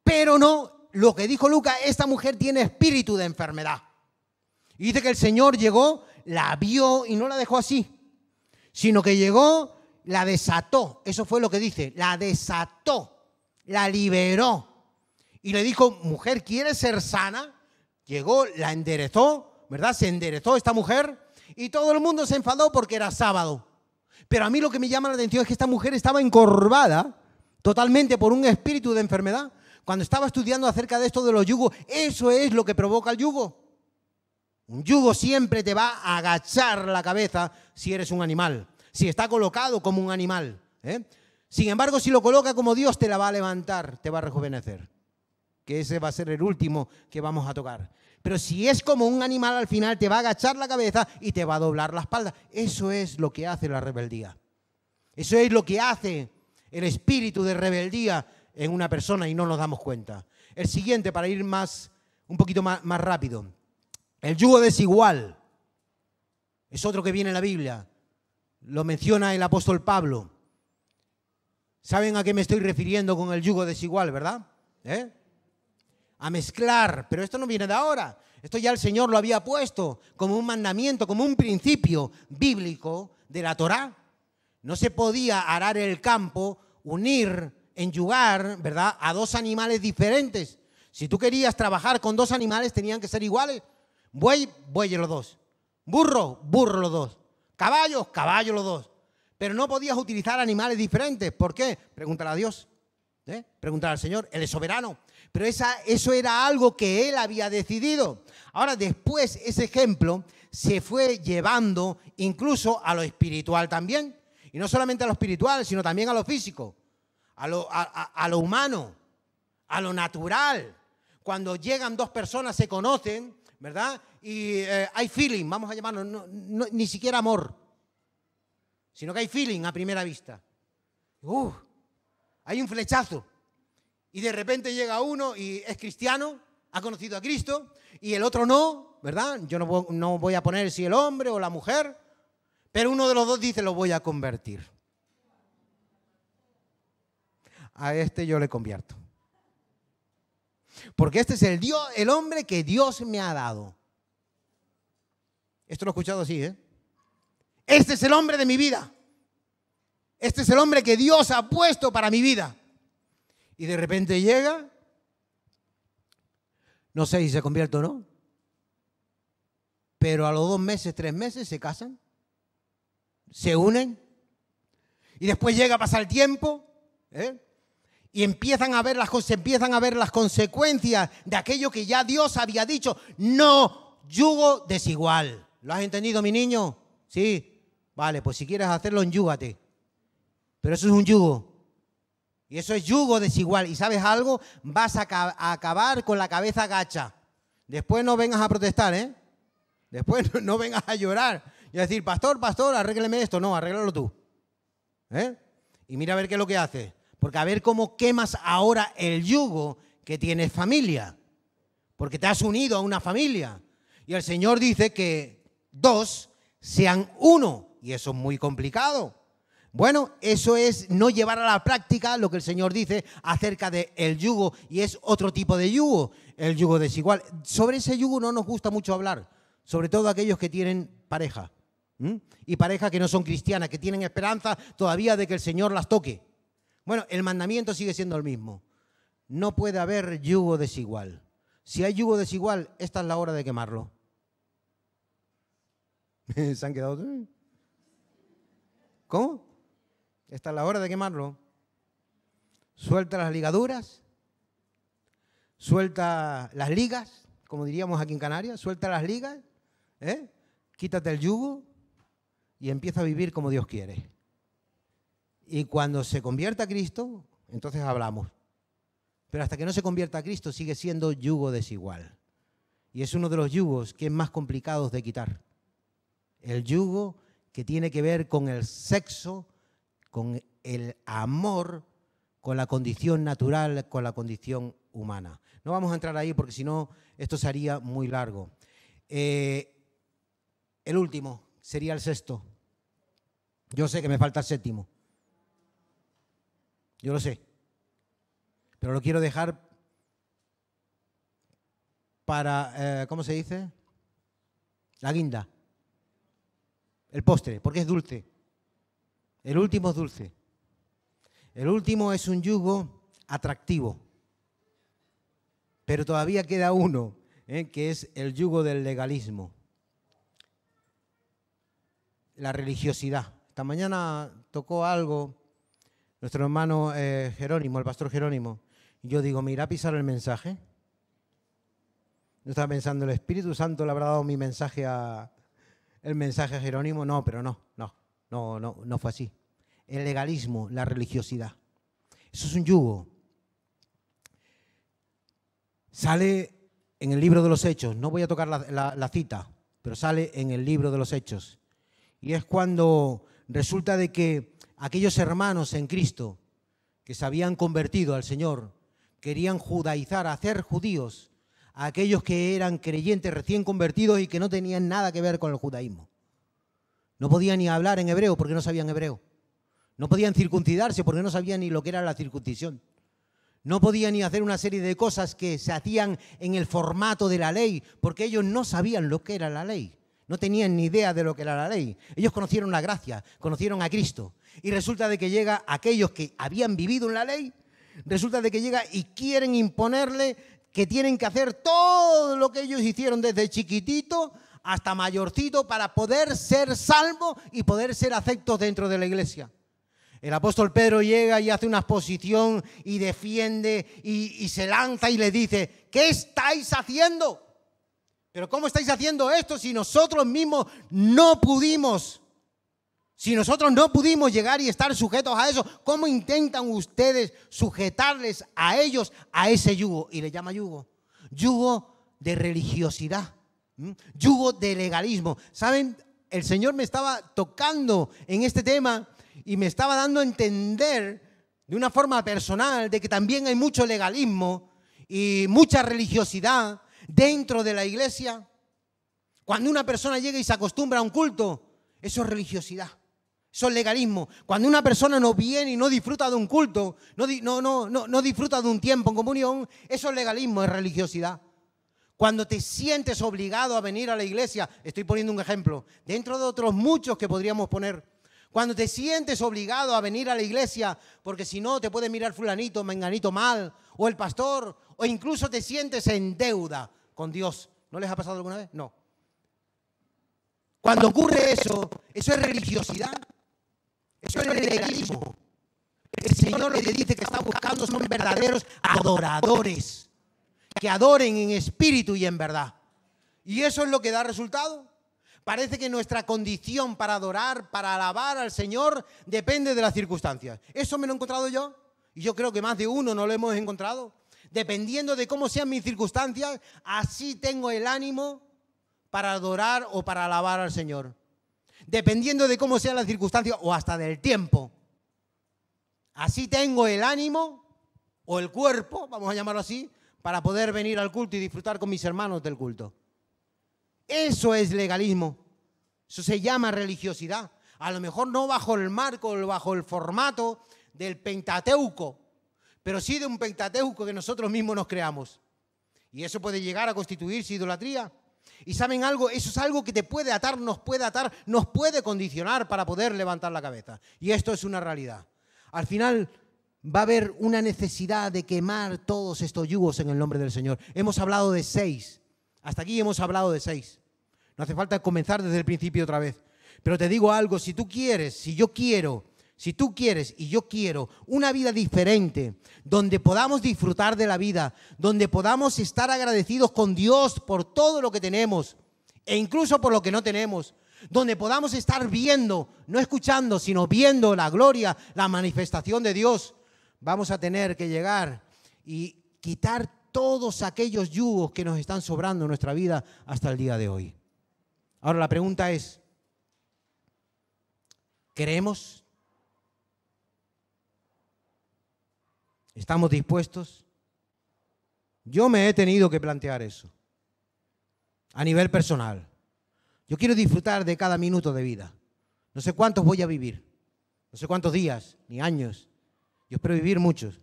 Pero no, lo que dijo Lucas, esta mujer tiene espíritu de enfermedad. Y dice que el Señor llegó, la vio y no la dejó así, sino que llegó, la desató. Eso fue lo que dice, la desató, la liberó. Y le dijo, mujer, ¿quieres ser sana? Llegó, la enderezó, ¿verdad? Se enderezó esta mujer y todo el mundo se enfadó porque era sábado. Pero a mí lo que me llama la atención es que esta mujer estaba encorvada totalmente por un espíritu de enfermedad. Cuando estaba estudiando acerca de esto de los yugos, eso es lo que provoca el yugo. Un yugo siempre te va a agachar la cabeza si eres un animal si está colocado como un animal. ¿eh? Sin embargo, si lo coloca como Dios, te la va a levantar, te va a rejuvenecer. Que ese va a ser el último que vamos a tocar. Pero si es como un animal, al final te va a agachar la cabeza y te va a doblar la espalda. Eso es lo que hace la rebeldía. Eso es lo que hace el espíritu de rebeldía en una persona y no nos damos cuenta. El siguiente, para ir más, un poquito más rápido. El yugo desigual. Es otro que viene en la Biblia. Lo menciona el apóstol Pablo. ¿Saben a qué me estoy refiriendo con el yugo desigual, verdad? ¿Eh? A mezclar, pero esto no viene de ahora. Esto ya el Señor lo había puesto como un mandamiento, como un principio bíblico de la Torá. No se podía arar el campo, unir, enyugar, ¿verdad?, a dos animales diferentes. Si tú querías trabajar con dos animales, tenían que ser iguales. Buey, buey los dos. Burro, burro los dos. Caballos, caballos los dos. Pero no podías utilizar animales diferentes. ¿Por qué? Pregúntale a Dios. ¿eh? Pregúntale al Señor. Él es soberano. Pero esa, eso era algo que él había decidido. Ahora, después, ese ejemplo se fue llevando incluso a lo espiritual también. Y no solamente a lo espiritual, sino también a lo físico, a lo humano, a lo natural. Cuando llegan dos personas, se conocen, ¿verdad? Y eh, hay feeling, vamos a llamarlo, no, ni siquiera amor, sino que hay feeling a primera vista. hay un flechazo. Y de repente llega uno y es cristiano, ha conocido a Cristo, y el otro no, ¿verdad? Yo no voy a poner si el hombre o la mujer, pero uno de los dos dice lo voy a convertir. A este yo le convierto. Porque este es el, Dios, el hombre que Dios me ha dado. Esto lo he escuchado así, ¿eh? Este es el hombre de mi vida. Este es el hombre que Dios ha puesto para mi vida. Y de repente llega, no sé si se convierte o no, pero a los dos meses, tres meses se casan, se unen, y después llega a pasar el tiempo, ¿eh? y empiezan a ver las, empiezan a ver las consecuencias de aquello que ya Dios había dicho. No, yugo desigual. ¿Lo has entendido, mi niño? Sí. Vale, pues si quieres hacerlo, enyúgate. Pero eso es un yugo. Y eso es yugo desigual. ¿Y sabes algo? Vas a, acabar con la cabeza gacha. Después no vengas a protestar, ¿eh? Después (laughs) no, vengas a llorar y a decir, pastor, pastor, arrégleme esto. No, arréglalo tú. ¿Eh? Y mira a ver qué es lo que hace. Porque a ver cómo quemas ahora el yugo que tienes familia. Porque te has unido a una familia. Y el Señor dice que dos sean uno. Y eso es muy complicado. Bueno, eso es no llevar a la práctica lo que el Señor dice acerca del el yugo. Y es otro tipo de yugo, el yugo desigual. Sobre ese yugo no nos gusta mucho hablar. Sobre todo aquellos que tienen pareja. Y pareja que no son cristianas, que tienen esperanza todavía de que el Señor las toque. Bueno, el mandamiento sigue siendo el mismo. No puede haber yugo desigual. Si hay yugo desigual, esta es la hora de quemarlo. (laughs) ¿Se han quedado? ¿Cómo? Esta es la hora de quemarlo. Suelta las ligaduras, suelta las ligas, como diríamos aquí en Canarias, suelta las ligas, ¿eh? quítate el yugo y empieza a vivir como Dios quiere. Y cuando se convierta a Cristo, entonces hablamos. Pero hasta que no se convierta a Cristo sigue siendo yugo desigual. Y es uno de los yugos que es más complicado de quitar. El yugo que tiene que ver con el sexo, con el amor, con la condición natural, con la condición humana. No vamos a entrar ahí porque si no, esto sería muy largo. Eh, el último sería el sexto. Yo sé que me falta el séptimo. Yo lo sé. Pero lo quiero dejar para, eh, ¿cómo se dice? La guinda. El postre, porque es dulce. El último es dulce. El último es un yugo atractivo. Pero todavía queda uno, eh, que es el yugo del legalismo. La religiosidad. Esta mañana tocó algo nuestro hermano eh, Jerónimo, el pastor Jerónimo, yo digo, mira, irá pisar el mensaje? Yo estaba pensando, ¿el Espíritu Santo le habrá dado mi mensaje a, el mensaje a Jerónimo? No, pero no, no, no, no, no fue así. El legalismo, la religiosidad. Eso es un yugo. Sale en el libro de los Hechos, no voy a tocar la cita, pero sale en el libro de los Hechos. Y es cuando resulta de que aquellos hermanos en Cristo que se habían convertido al Señor, querían judaizar, hacer judíos a aquellos que eran creyentes recién convertidos y que no tenían nada que ver con el judaísmo. No podían ni hablar en hebreo porque no sabían hebreo. No podían circuncidarse porque no sabían ni lo que era la circuncisión. No podían ni hacer una serie de cosas que se hacían en el formato de la ley, porque ellos no sabían lo que era la ley. No tenían ni idea de lo que era la ley. Ellos conocieron la gracia, conocieron a Cristo, y resulta de que llega aquellos que habían vivido en la ley, resulta de que llega y quieren imponerle que tienen que hacer todo lo que ellos hicieron desde chiquitito hasta mayorcito para poder ser salvo y poder ser aceptos dentro de la iglesia. El apóstol Pedro llega y hace una exposición y defiende y, y, se lanza y le dice, ¿qué estáis haciendo? Pero ¿cómo estáis haciendo esto si nosotros mismos no pudimos si nosotros no pudimos llegar y estar sujetos a eso, ¿cómo intentan ustedes sujetarles a ellos a ese yugo? Y le llama yugo. Yugo de religiosidad. Yugo de legalismo. ¿Saben? El Señor me estaba tocando en este tema y me estaba dando a entender de una forma personal de que también hay mucho legalismo y mucha religiosidad dentro de la iglesia. Cuando una persona llega y se acostumbra a un culto, eso es religiosidad. Eso es legalismo. Cuando una persona no viene y no disfruta de un culto, no, no, no, no disfruta de un tiempo en comunión, eso es legalismo, es religiosidad. Cuando te sientes obligado a venir a la iglesia, estoy poniendo un ejemplo, dentro de otros muchos que podríamos poner, cuando te sientes obligado a venir a la iglesia, porque si no te puede mirar fulanito, menganito mal, o el pastor, o incluso te sientes en deuda con Dios. ¿No les ha pasado alguna vez? No. Cuando ocurre eso, eso es religiosidad el legalismo. El Señor le dice que está buscando son verdaderos adoradores. Que adoren en espíritu y en verdad. Y eso es lo que da resultado. Parece que nuestra condición para adorar, para alabar al Señor, depende de las circunstancias. Eso me lo he encontrado yo. Y yo creo que más de uno no lo hemos encontrado. Dependiendo de cómo sean mis circunstancias, así tengo el ánimo para adorar o para alabar al Señor dependiendo de cómo sean las circunstancias o hasta del tiempo. Así tengo el ánimo o el cuerpo, vamos a llamarlo así, para poder venir al culto y disfrutar con mis hermanos del culto. Eso es legalismo. Eso se llama religiosidad. A lo mejor no bajo el marco o bajo el formato del Pentateuco, pero sí de un Pentateuco que nosotros mismos nos creamos. Y eso puede llegar a constituirse idolatría y saben algo, eso es algo que te puede atar, nos puede atar, nos puede condicionar para poder levantar la cabeza. Y esto es una realidad. Al final va a haber una necesidad de quemar todos estos yugos en el nombre del Señor. Hemos hablado de seis. Hasta aquí hemos hablado de seis. No hace falta comenzar desde el principio otra vez. Pero te digo algo, si tú quieres, si yo quiero si tú quieres y yo quiero una vida diferente, donde podamos disfrutar de la vida, donde podamos estar agradecidos con Dios por todo lo que tenemos e incluso por lo que no tenemos, donde podamos estar viendo, no escuchando, sino viendo la gloria, la manifestación de Dios, vamos a tener que llegar y quitar todos aquellos yugos que nos están sobrando en nuestra vida hasta el día de hoy. Ahora la pregunta es, ¿queremos? ¿Estamos dispuestos? Yo me he tenido que plantear eso a nivel personal. Yo quiero disfrutar de cada minuto de vida. No sé cuántos voy a vivir, no sé cuántos días ni años. Yo espero vivir muchos.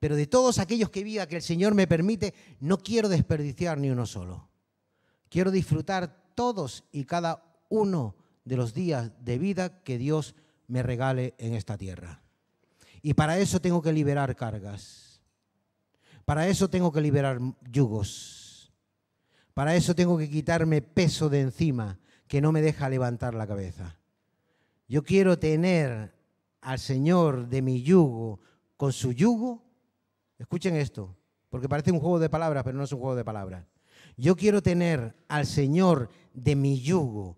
Pero de todos aquellos que viva que el Señor me permite, no quiero desperdiciar ni uno solo. Quiero disfrutar todos y cada uno de los días de vida que Dios me regale en esta tierra. Y para eso tengo que liberar cargas. Para eso tengo que liberar yugos. Para eso tengo que quitarme peso de encima que no me deja levantar la cabeza. Yo quiero tener al Señor de mi yugo con su yugo. Escuchen esto, porque parece un juego de palabras, pero no es un juego de palabras. Yo quiero tener al Señor de mi yugo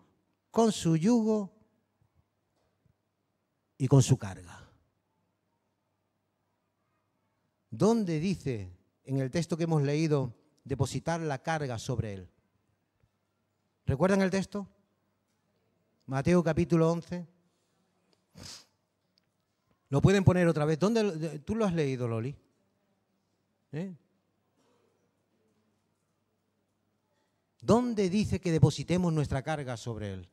con su yugo y con su carga. ¿Dónde dice en el texto que hemos leído depositar la carga sobre él? ¿Recuerdan el texto? Mateo capítulo 11. Lo pueden poner otra vez. ¿Dónde tú lo has leído, Loli? ¿Eh? ¿Dónde dice que depositemos nuestra carga sobre él?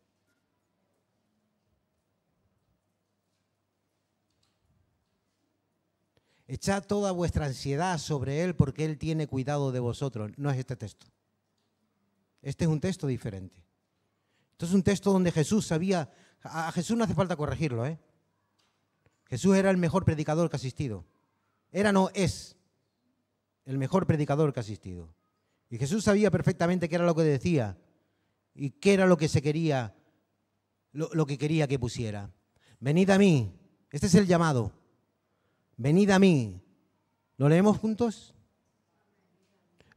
Echad toda vuestra ansiedad sobre Él porque Él tiene cuidado de vosotros. No es este texto. Este es un texto diferente. Esto es un texto donde Jesús sabía, a Jesús no hace falta corregirlo, ¿eh? Jesús era el mejor predicador que ha asistido. Era, no, es el mejor predicador que ha asistido. Y Jesús sabía perfectamente qué era lo que decía y qué era lo que se quería, lo que quería que pusiera. Venid a mí. Este es el llamado. Venid a mí. ¿Lo leemos juntos?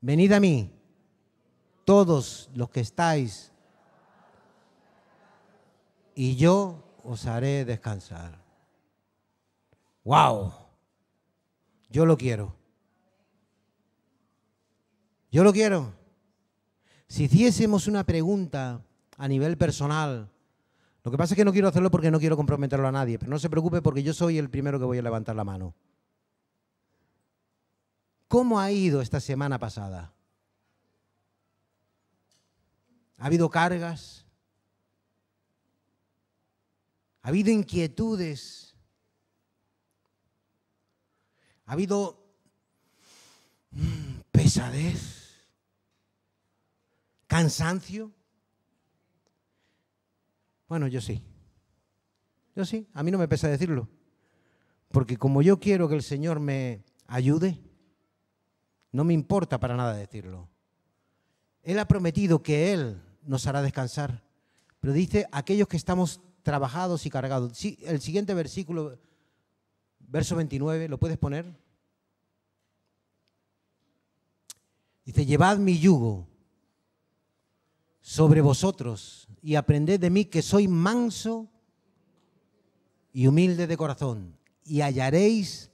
Venid a mí, todos los que estáis, y yo os haré descansar. ¡Wow! Yo lo quiero. Yo lo quiero. Si hiciésemos una pregunta a nivel personal, lo que pasa es que no quiero hacerlo porque no quiero comprometerlo a nadie, pero no se preocupe porque yo soy el primero que voy a levantar la mano. ¿Cómo ha ido esta semana pasada? ¿Ha habido cargas? ¿Ha habido inquietudes? ¿Ha habido mm, pesadez? ¿Cansancio? Bueno, yo sí. Yo sí, a mí no me pesa decirlo. Porque como yo quiero que el Señor me ayude, no me importa para nada decirlo. Él ha prometido que Él nos hará descansar. Pero dice, aquellos que estamos trabajados y cargados. el siguiente versículo, verso 29, ¿lo puedes poner? Dice, llevad mi yugo sobre vosotros y aprended de mí que soy manso y humilde de corazón y hallaréis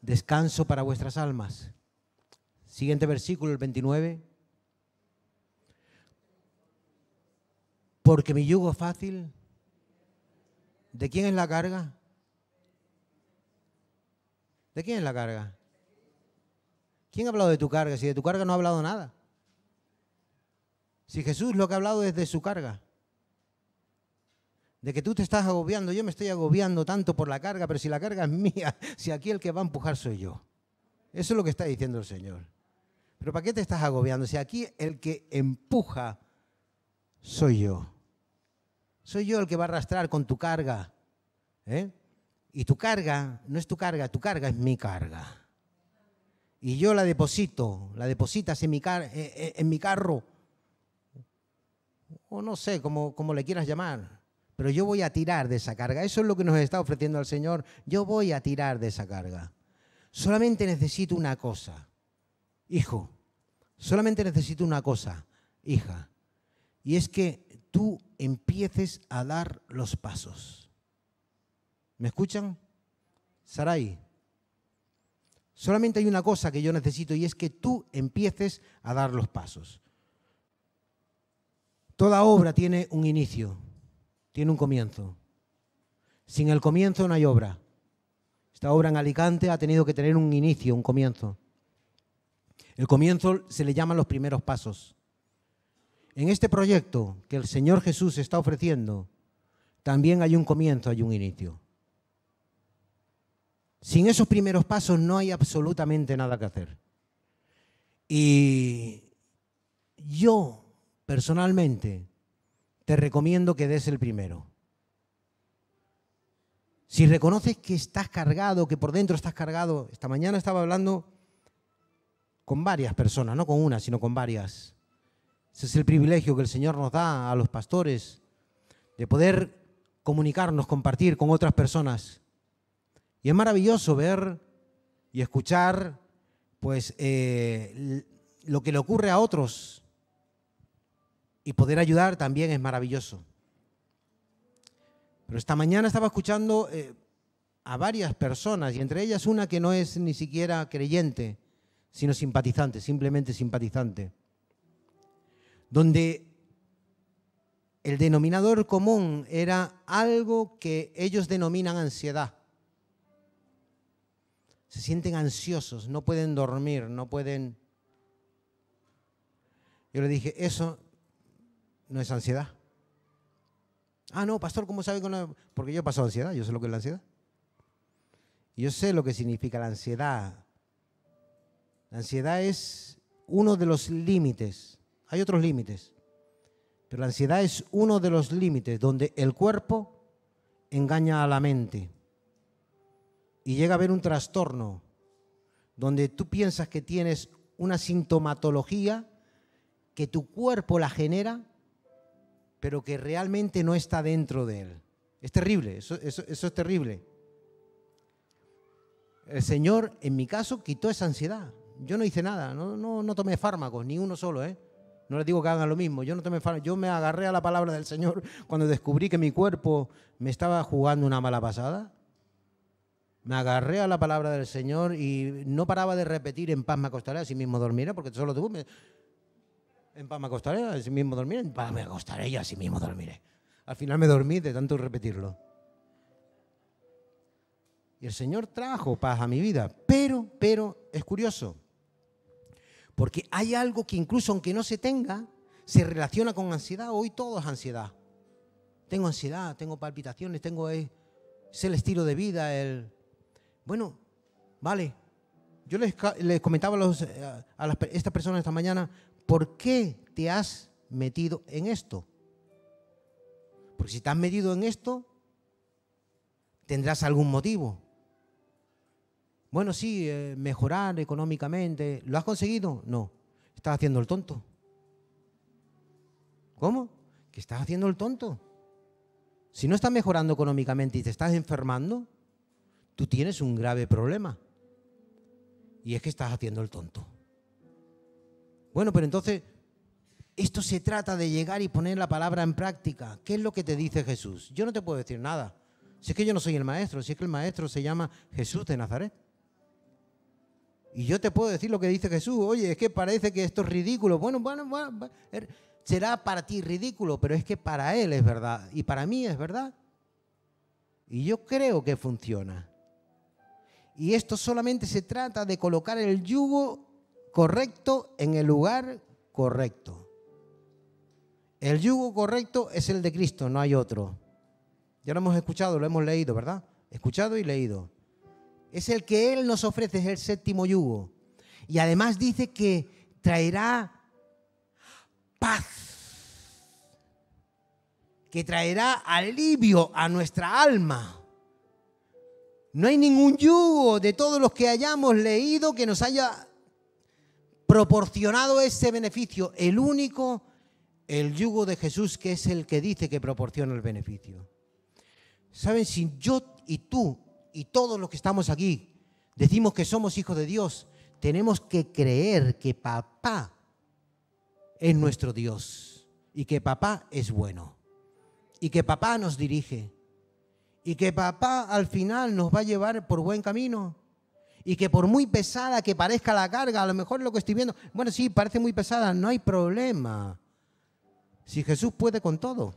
descanso para vuestras almas. Siguiente versículo, el 29. Porque mi yugo es fácil. ¿De quién es la carga? ¿De quién es la carga? ¿Quién ha hablado de tu carga? Si de tu carga no ha hablado nada. Si Jesús lo que ha hablado es de su carga, de que tú te estás agobiando, yo me estoy agobiando tanto por la carga, pero si la carga es mía, (laughs) si aquí el que va a empujar soy yo. Eso es lo que está diciendo el Señor. Pero ¿para qué te estás agobiando? Si aquí el que empuja soy yo. Soy yo el que va a arrastrar con tu carga. ¿eh? Y tu carga no es tu carga, tu carga es mi carga. Y yo la deposito, la depositas en mi, eh, eh, en mi carro o no sé, como, le quieras llamar, pero yo voy a tirar de esa carga. Eso es lo que nos está ofreciendo el Señor. Yo voy a tirar de esa carga. Solamente necesito una cosa, hijo. Solamente necesito una cosa, hija. Y es que tú empieces a dar los pasos. ¿Me escuchan? Sarai, solamente hay una cosa que yo necesito y es que tú empieces a dar los pasos. Toda obra tiene un inicio, tiene un comienzo. Sin el comienzo no hay obra. Esta obra en Alicante ha tenido que tener un inicio, un comienzo. El comienzo se le llaman los primeros pasos. En este proyecto que el Señor Jesús está ofreciendo, también hay un comienzo, hay un inicio. Sin esos primeros pasos no hay absolutamente nada que hacer. Y yo personalmente, te recomiendo que des el primero. Si reconoces que estás cargado, que por dentro estás cargado, esta mañana estaba hablando con varias personas, no con una, sino con varias. Ese es el privilegio que el Señor nos da a los pastores, de poder comunicarnos, compartir con otras personas. Y es maravilloso ver y escuchar pues, eh, lo que le ocurre a otros y poder ayudar también es maravilloso. Pero esta mañana estaba escuchando eh, a varias personas, y entre ellas una que no es ni siquiera creyente, sino simpatizante, simplemente simpatizante, donde el denominador común era algo que ellos denominan ansiedad. Se sienten ansiosos, no pueden dormir, no pueden... Yo le dije, eso no es ansiedad. Ah, no, pastor, ¿cómo sabe que no? Porque yo he pasado ansiedad, yo sé lo que es la ansiedad. Yo sé lo que significa la ansiedad. La ansiedad es uno de los límites. Hay otros límites. Pero la ansiedad es uno de los límites donde el cuerpo engaña a la mente. Y llega a haber un trastorno donde tú piensas que tienes una sintomatología que tu cuerpo la genera pero que realmente no está dentro de él. Es terrible, eso, eso, es terrible. El Señor, en mi caso, quitó esa ansiedad. Yo no hice nada, no, no, no tomé fármacos, ni uno solo, ¿eh? No les digo que hagan lo mismo. Yo no tomé fármacos. Yo me agarré a la palabra del Señor cuando descubrí que mi cuerpo me estaba jugando una mala pasada. Me agarré a la palabra del Señor y no paraba de repetir en paz me acostaré, sí mismo dormir, porque solo tuve... En paz me acostaré, así mismo dormiré. En paz me acostaré y así mismo dormiré. Al final me dormí de tanto repetirlo. Y el Señor trajo paz a mi vida. Pero, pero, es curioso. Porque hay algo que incluso aunque no se tenga, se relaciona con ansiedad. Hoy todo es ansiedad. Tengo ansiedad, tengo palpitaciones, tengo... Es el estilo de vida, el... Bueno, vale. Yo les, comentaba a, los, eh, a, las, estas personas esta mañana, ¿por qué te has metido en esto? Porque si te has metido en esto, tendrás algún motivo. Bueno, sí, eh, mejorar económicamente. ¿Lo has conseguido? No. Estás haciendo el tonto. ¿Cómo? Que estás haciendo el tonto. Si no estás mejorando económicamente y te estás enfermando, tú tienes un grave problema. Y es que estás haciendo el tonto. Bueno, pero entonces, esto se trata de llegar y poner la palabra en práctica. ¿Qué es lo que te dice Jesús? Yo no te puedo decir nada. Si es que yo no soy el maestro, si es que el maestro se llama Jesús de Nazaret. Y yo te puedo decir lo que dice Jesús. Oye, es que parece que esto es ridículo. Bueno, bueno, bueno er, será para ti ridículo, pero es que para él es verdad. Y para mí es verdad. Y yo creo que funciona. Y esto solamente se trata de colocar el yugo correcto en el lugar correcto. El yugo correcto es el de Cristo, no hay otro. Ya lo hemos escuchado, lo hemos leído, ¿verdad? Escuchado y leído. Es el que Él nos ofrece, es el séptimo yugo. Y además dice que traerá paz que traerá alivio a nuestra alma. No hay ningún yugo de todos los que hayamos leído que nos haya proporcionado ese beneficio, el único, el yugo de Jesús, que es el que dice que proporciona el beneficio. ¿Saben? Si yo y tú y todos los que estamos aquí decimos que somos hijos de Dios, tenemos que creer que papá es nuestro Dios y que papá es bueno y que papá nos dirige y que papá al final nos va a llevar por buen camino y que por muy pesada que parezca la carga, a lo mejor lo que estoy viendo, bueno, sí, parece muy pesada, no hay problema. Si Jesús puede con todo,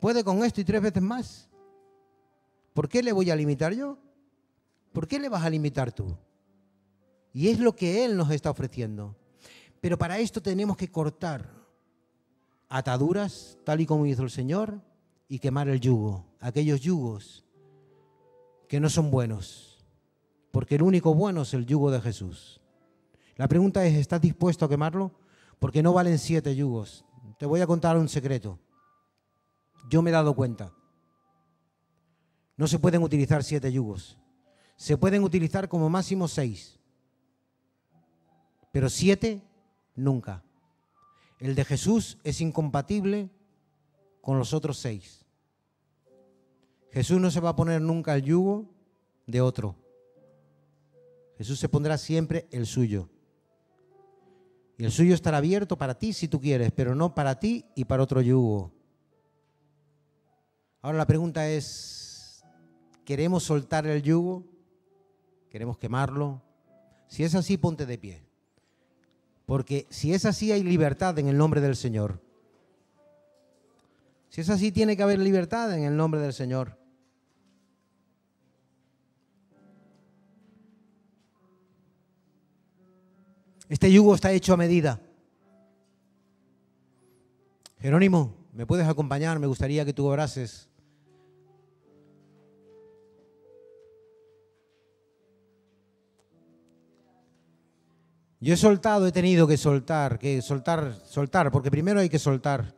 puede con esto y tres veces más, ¿por qué le voy a limitar yo? ¿Por qué le vas a limitar tú? Y es lo que Él nos está ofreciendo. Pero para esto tenemos que cortar ataduras, tal y como hizo el Señor, y quemar el yugo, aquellos yugos que no son buenos porque el único bueno es el yugo de Jesús. La pregunta es, ¿estás dispuesto a quemarlo? Porque no valen siete yugos. Te voy a contar un secreto. Yo me he dado cuenta. No se pueden utilizar siete yugos. Se pueden utilizar como máximo seis. Pero siete, nunca. El de Jesús es incompatible con los otros seis. Jesús no se va a poner nunca el yugo de otro. Jesús se pondrá siempre el suyo. Y el suyo estará abierto para ti si tú quieres, pero no para ti y para otro yugo. Ahora la pregunta es, ¿queremos soltar el yugo? ¿Queremos quemarlo? Si es así, ponte de pie. Porque si es así, hay libertad en el nombre del Señor. Si es así, tiene que haber libertad en el nombre del Señor. Este yugo está hecho a medida. Jerónimo, ¿me puedes acompañar? Me gustaría que tú abrases. Yo he soltado, he tenido que soltar, que soltar, soltar, porque primero hay que soltar.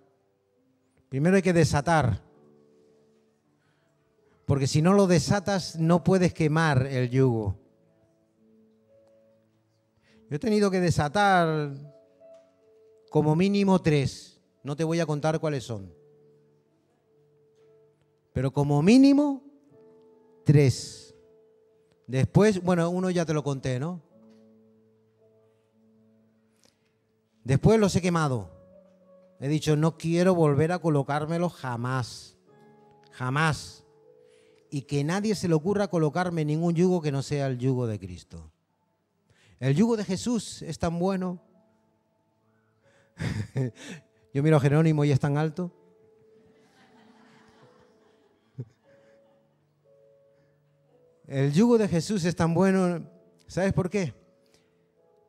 Primero hay que desatar. Porque si no lo desatas, no puedes quemar el yugo he tenido que desatar como mínimo tres. No te voy a contar cuáles son. Pero como mínimo tres. Después, bueno, uno ya te lo conté, ¿no? Después los he quemado. He dicho, no quiero volver a colocármelo jamás. Jamás. Y que nadie se le ocurra colocarme ningún yugo que no sea el yugo de Cristo. El yugo de Jesús es tan bueno. (laughs) Yo miro a Jerónimo y es tan alto. El yugo de Jesús es tan bueno, ¿sabes por qué?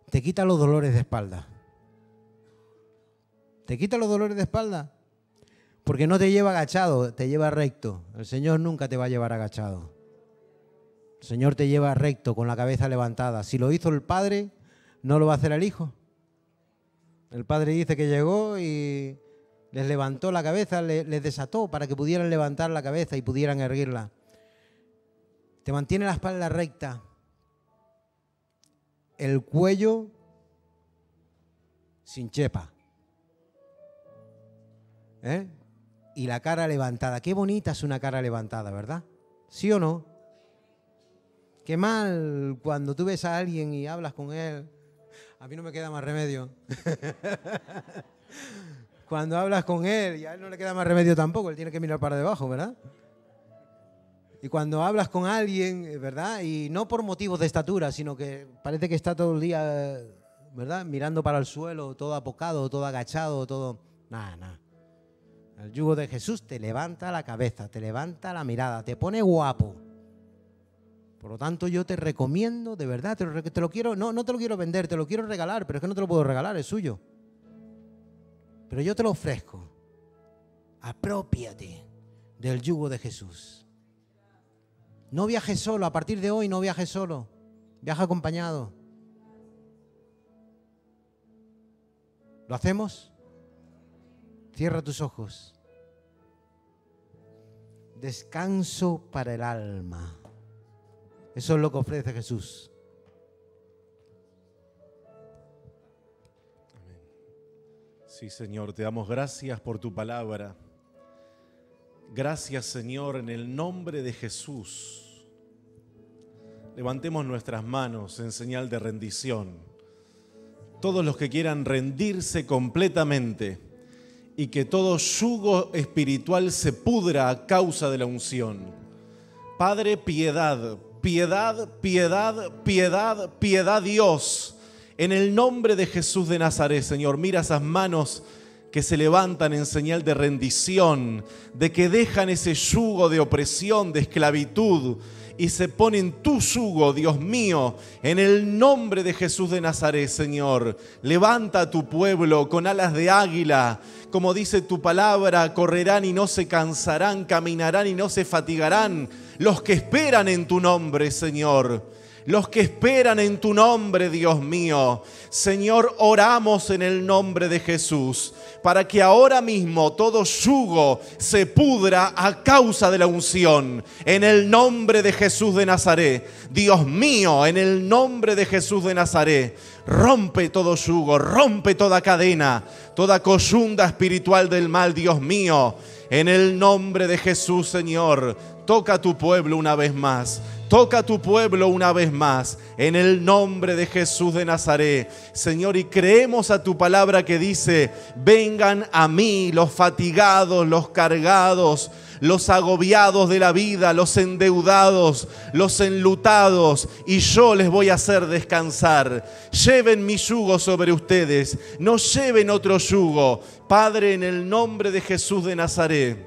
Te quita los dolores de espalda. Te quita los dolores de espalda. Porque no te lleva agachado, te lleva recto. El Señor nunca te va a llevar agachado. Señor te lleva recto, con la cabeza levantada. Si lo hizo el Padre, ¿no lo va a hacer el Hijo? El Padre dice que llegó y les levantó la cabeza, les, desató para que pudieran levantar la cabeza y pudieran erguirla. Te mantiene la espalda recta, el cuello sin chepa. ¿Eh? Y la cara levantada. Qué bonita es una cara levantada, ¿verdad? ¿Sí o no? Qué mal cuando tú ves a alguien y hablas con él. A mí no me queda más remedio. (laughs) cuando hablas con él y a él no le queda más remedio tampoco, él tiene que mirar para debajo, ¿verdad? Y cuando hablas con alguien, ¿verdad? Y no por motivos de estatura, sino que parece que está todo el día, ¿verdad? Mirando para el suelo, todo apocado, todo agachado, todo... Nada, nada. El yugo de Jesús te levanta la cabeza, te levanta la mirada, te pone guapo. Por lo tanto, yo te recomiendo, de verdad, te lo, quiero, no, no te lo quiero vender, te lo quiero regalar, pero es que no te lo puedo regalar, es suyo. Pero yo te lo ofrezco. Apropiate del yugo de Jesús. No viajes solo, a partir de hoy no viajes solo, viaja acompañado. ¿Lo hacemos? Cierra tus ojos. Descanso para el alma. Eso es lo que ofrece Jesús. Sí, Señor, te damos gracias por tu palabra. Gracias, Señor, en el nombre de Jesús. Levantemos nuestras manos en señal de rendición. Todos los que quieran rendirse completamente y que todo yugo espiritual se pudra a causa de la unción. Padre, piedad, piedad, piedad, piedad, piedad Dios. En el nombre de Jesús de Nazaret, Señor, mira esas manos que se levantan en señal de rendición, de que dejan ese yugo de opresión, de esclavitud, y se ponen tu yugo, Dios mío, en el nombre de Jesús de Nazaret, Señor. Levanta a tu pueblo con alas de águila como dice tu palabra, correrán y no se cansarán, caminarán y no se fatigarán. Los que esperan en tu nombre, Señor. Los que esperan en tu nombre, Dios mío. Señor, oramos en el nombre de Jesús para que ahora mismo todo yugo se pudra a causa de la unción. En el nombre de Jesús de Nazaret, Dios mío, en el nombre de Jesús de Nazaret, rompe todo yugo, rompe toda cadena, toda coyunda espiritual del mal, Dios mío. En el nombre de Jesús, Señor, toca a tu pueblo una vez más. Toca a tu pueblo una vez más, en el nombre de Jesús de Nazaret. Señor, y creemos a tu palabra que dice, vengan a mí los fatigados, los cargados, los agobiados de la vida, los endeudados, los enlutados, y yo les voy a hacer descansar. Lleven mi yugo sobre ustedes, no lleven otro yugo. Padre, en el nombre de Jesús de Nazaret,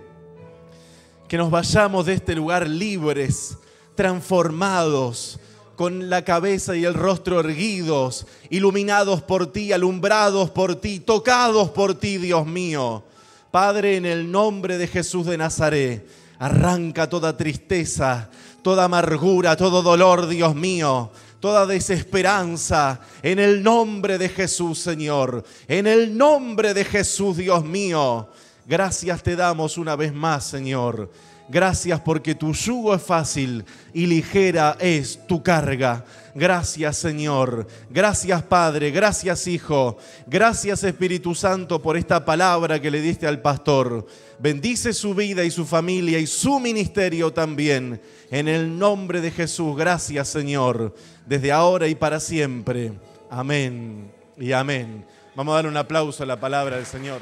que nos vayamos de este lugar libres transformados con la cabeza y el rostro erguidos, iluminados por ti, alumbrados por ti, tocados por ti, Dios mío. Padre, en el nombre de Jesús de Nazaret, arranca toda tristeza, toda amargura, todo dolor, Dios mío, toda desesperanza, en el nombre de Jesús, Señor, en el nombre de Jesús, Dios mío. Gracias te damos una vez más, Señor. Gracias porque tu yugo es fácil y ligera es tu carga. Gracias Señor, gracias Padre, gracias Hijo, gracias Espíritu Santo por esta palabra que le diste al pastor. Bendice su vida y su familia y su ministerio también. En el nombre de Jesús, gracias Señor, desde ahora y para siempre. Amén y amén. Vamos a dar un aplauso a la palabra del Señor.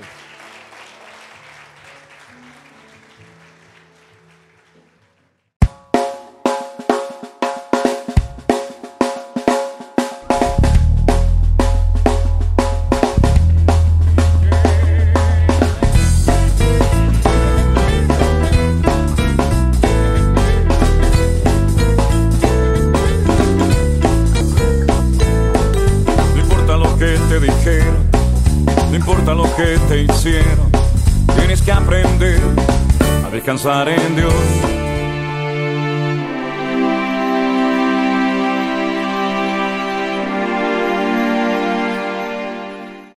Cansar en Dios.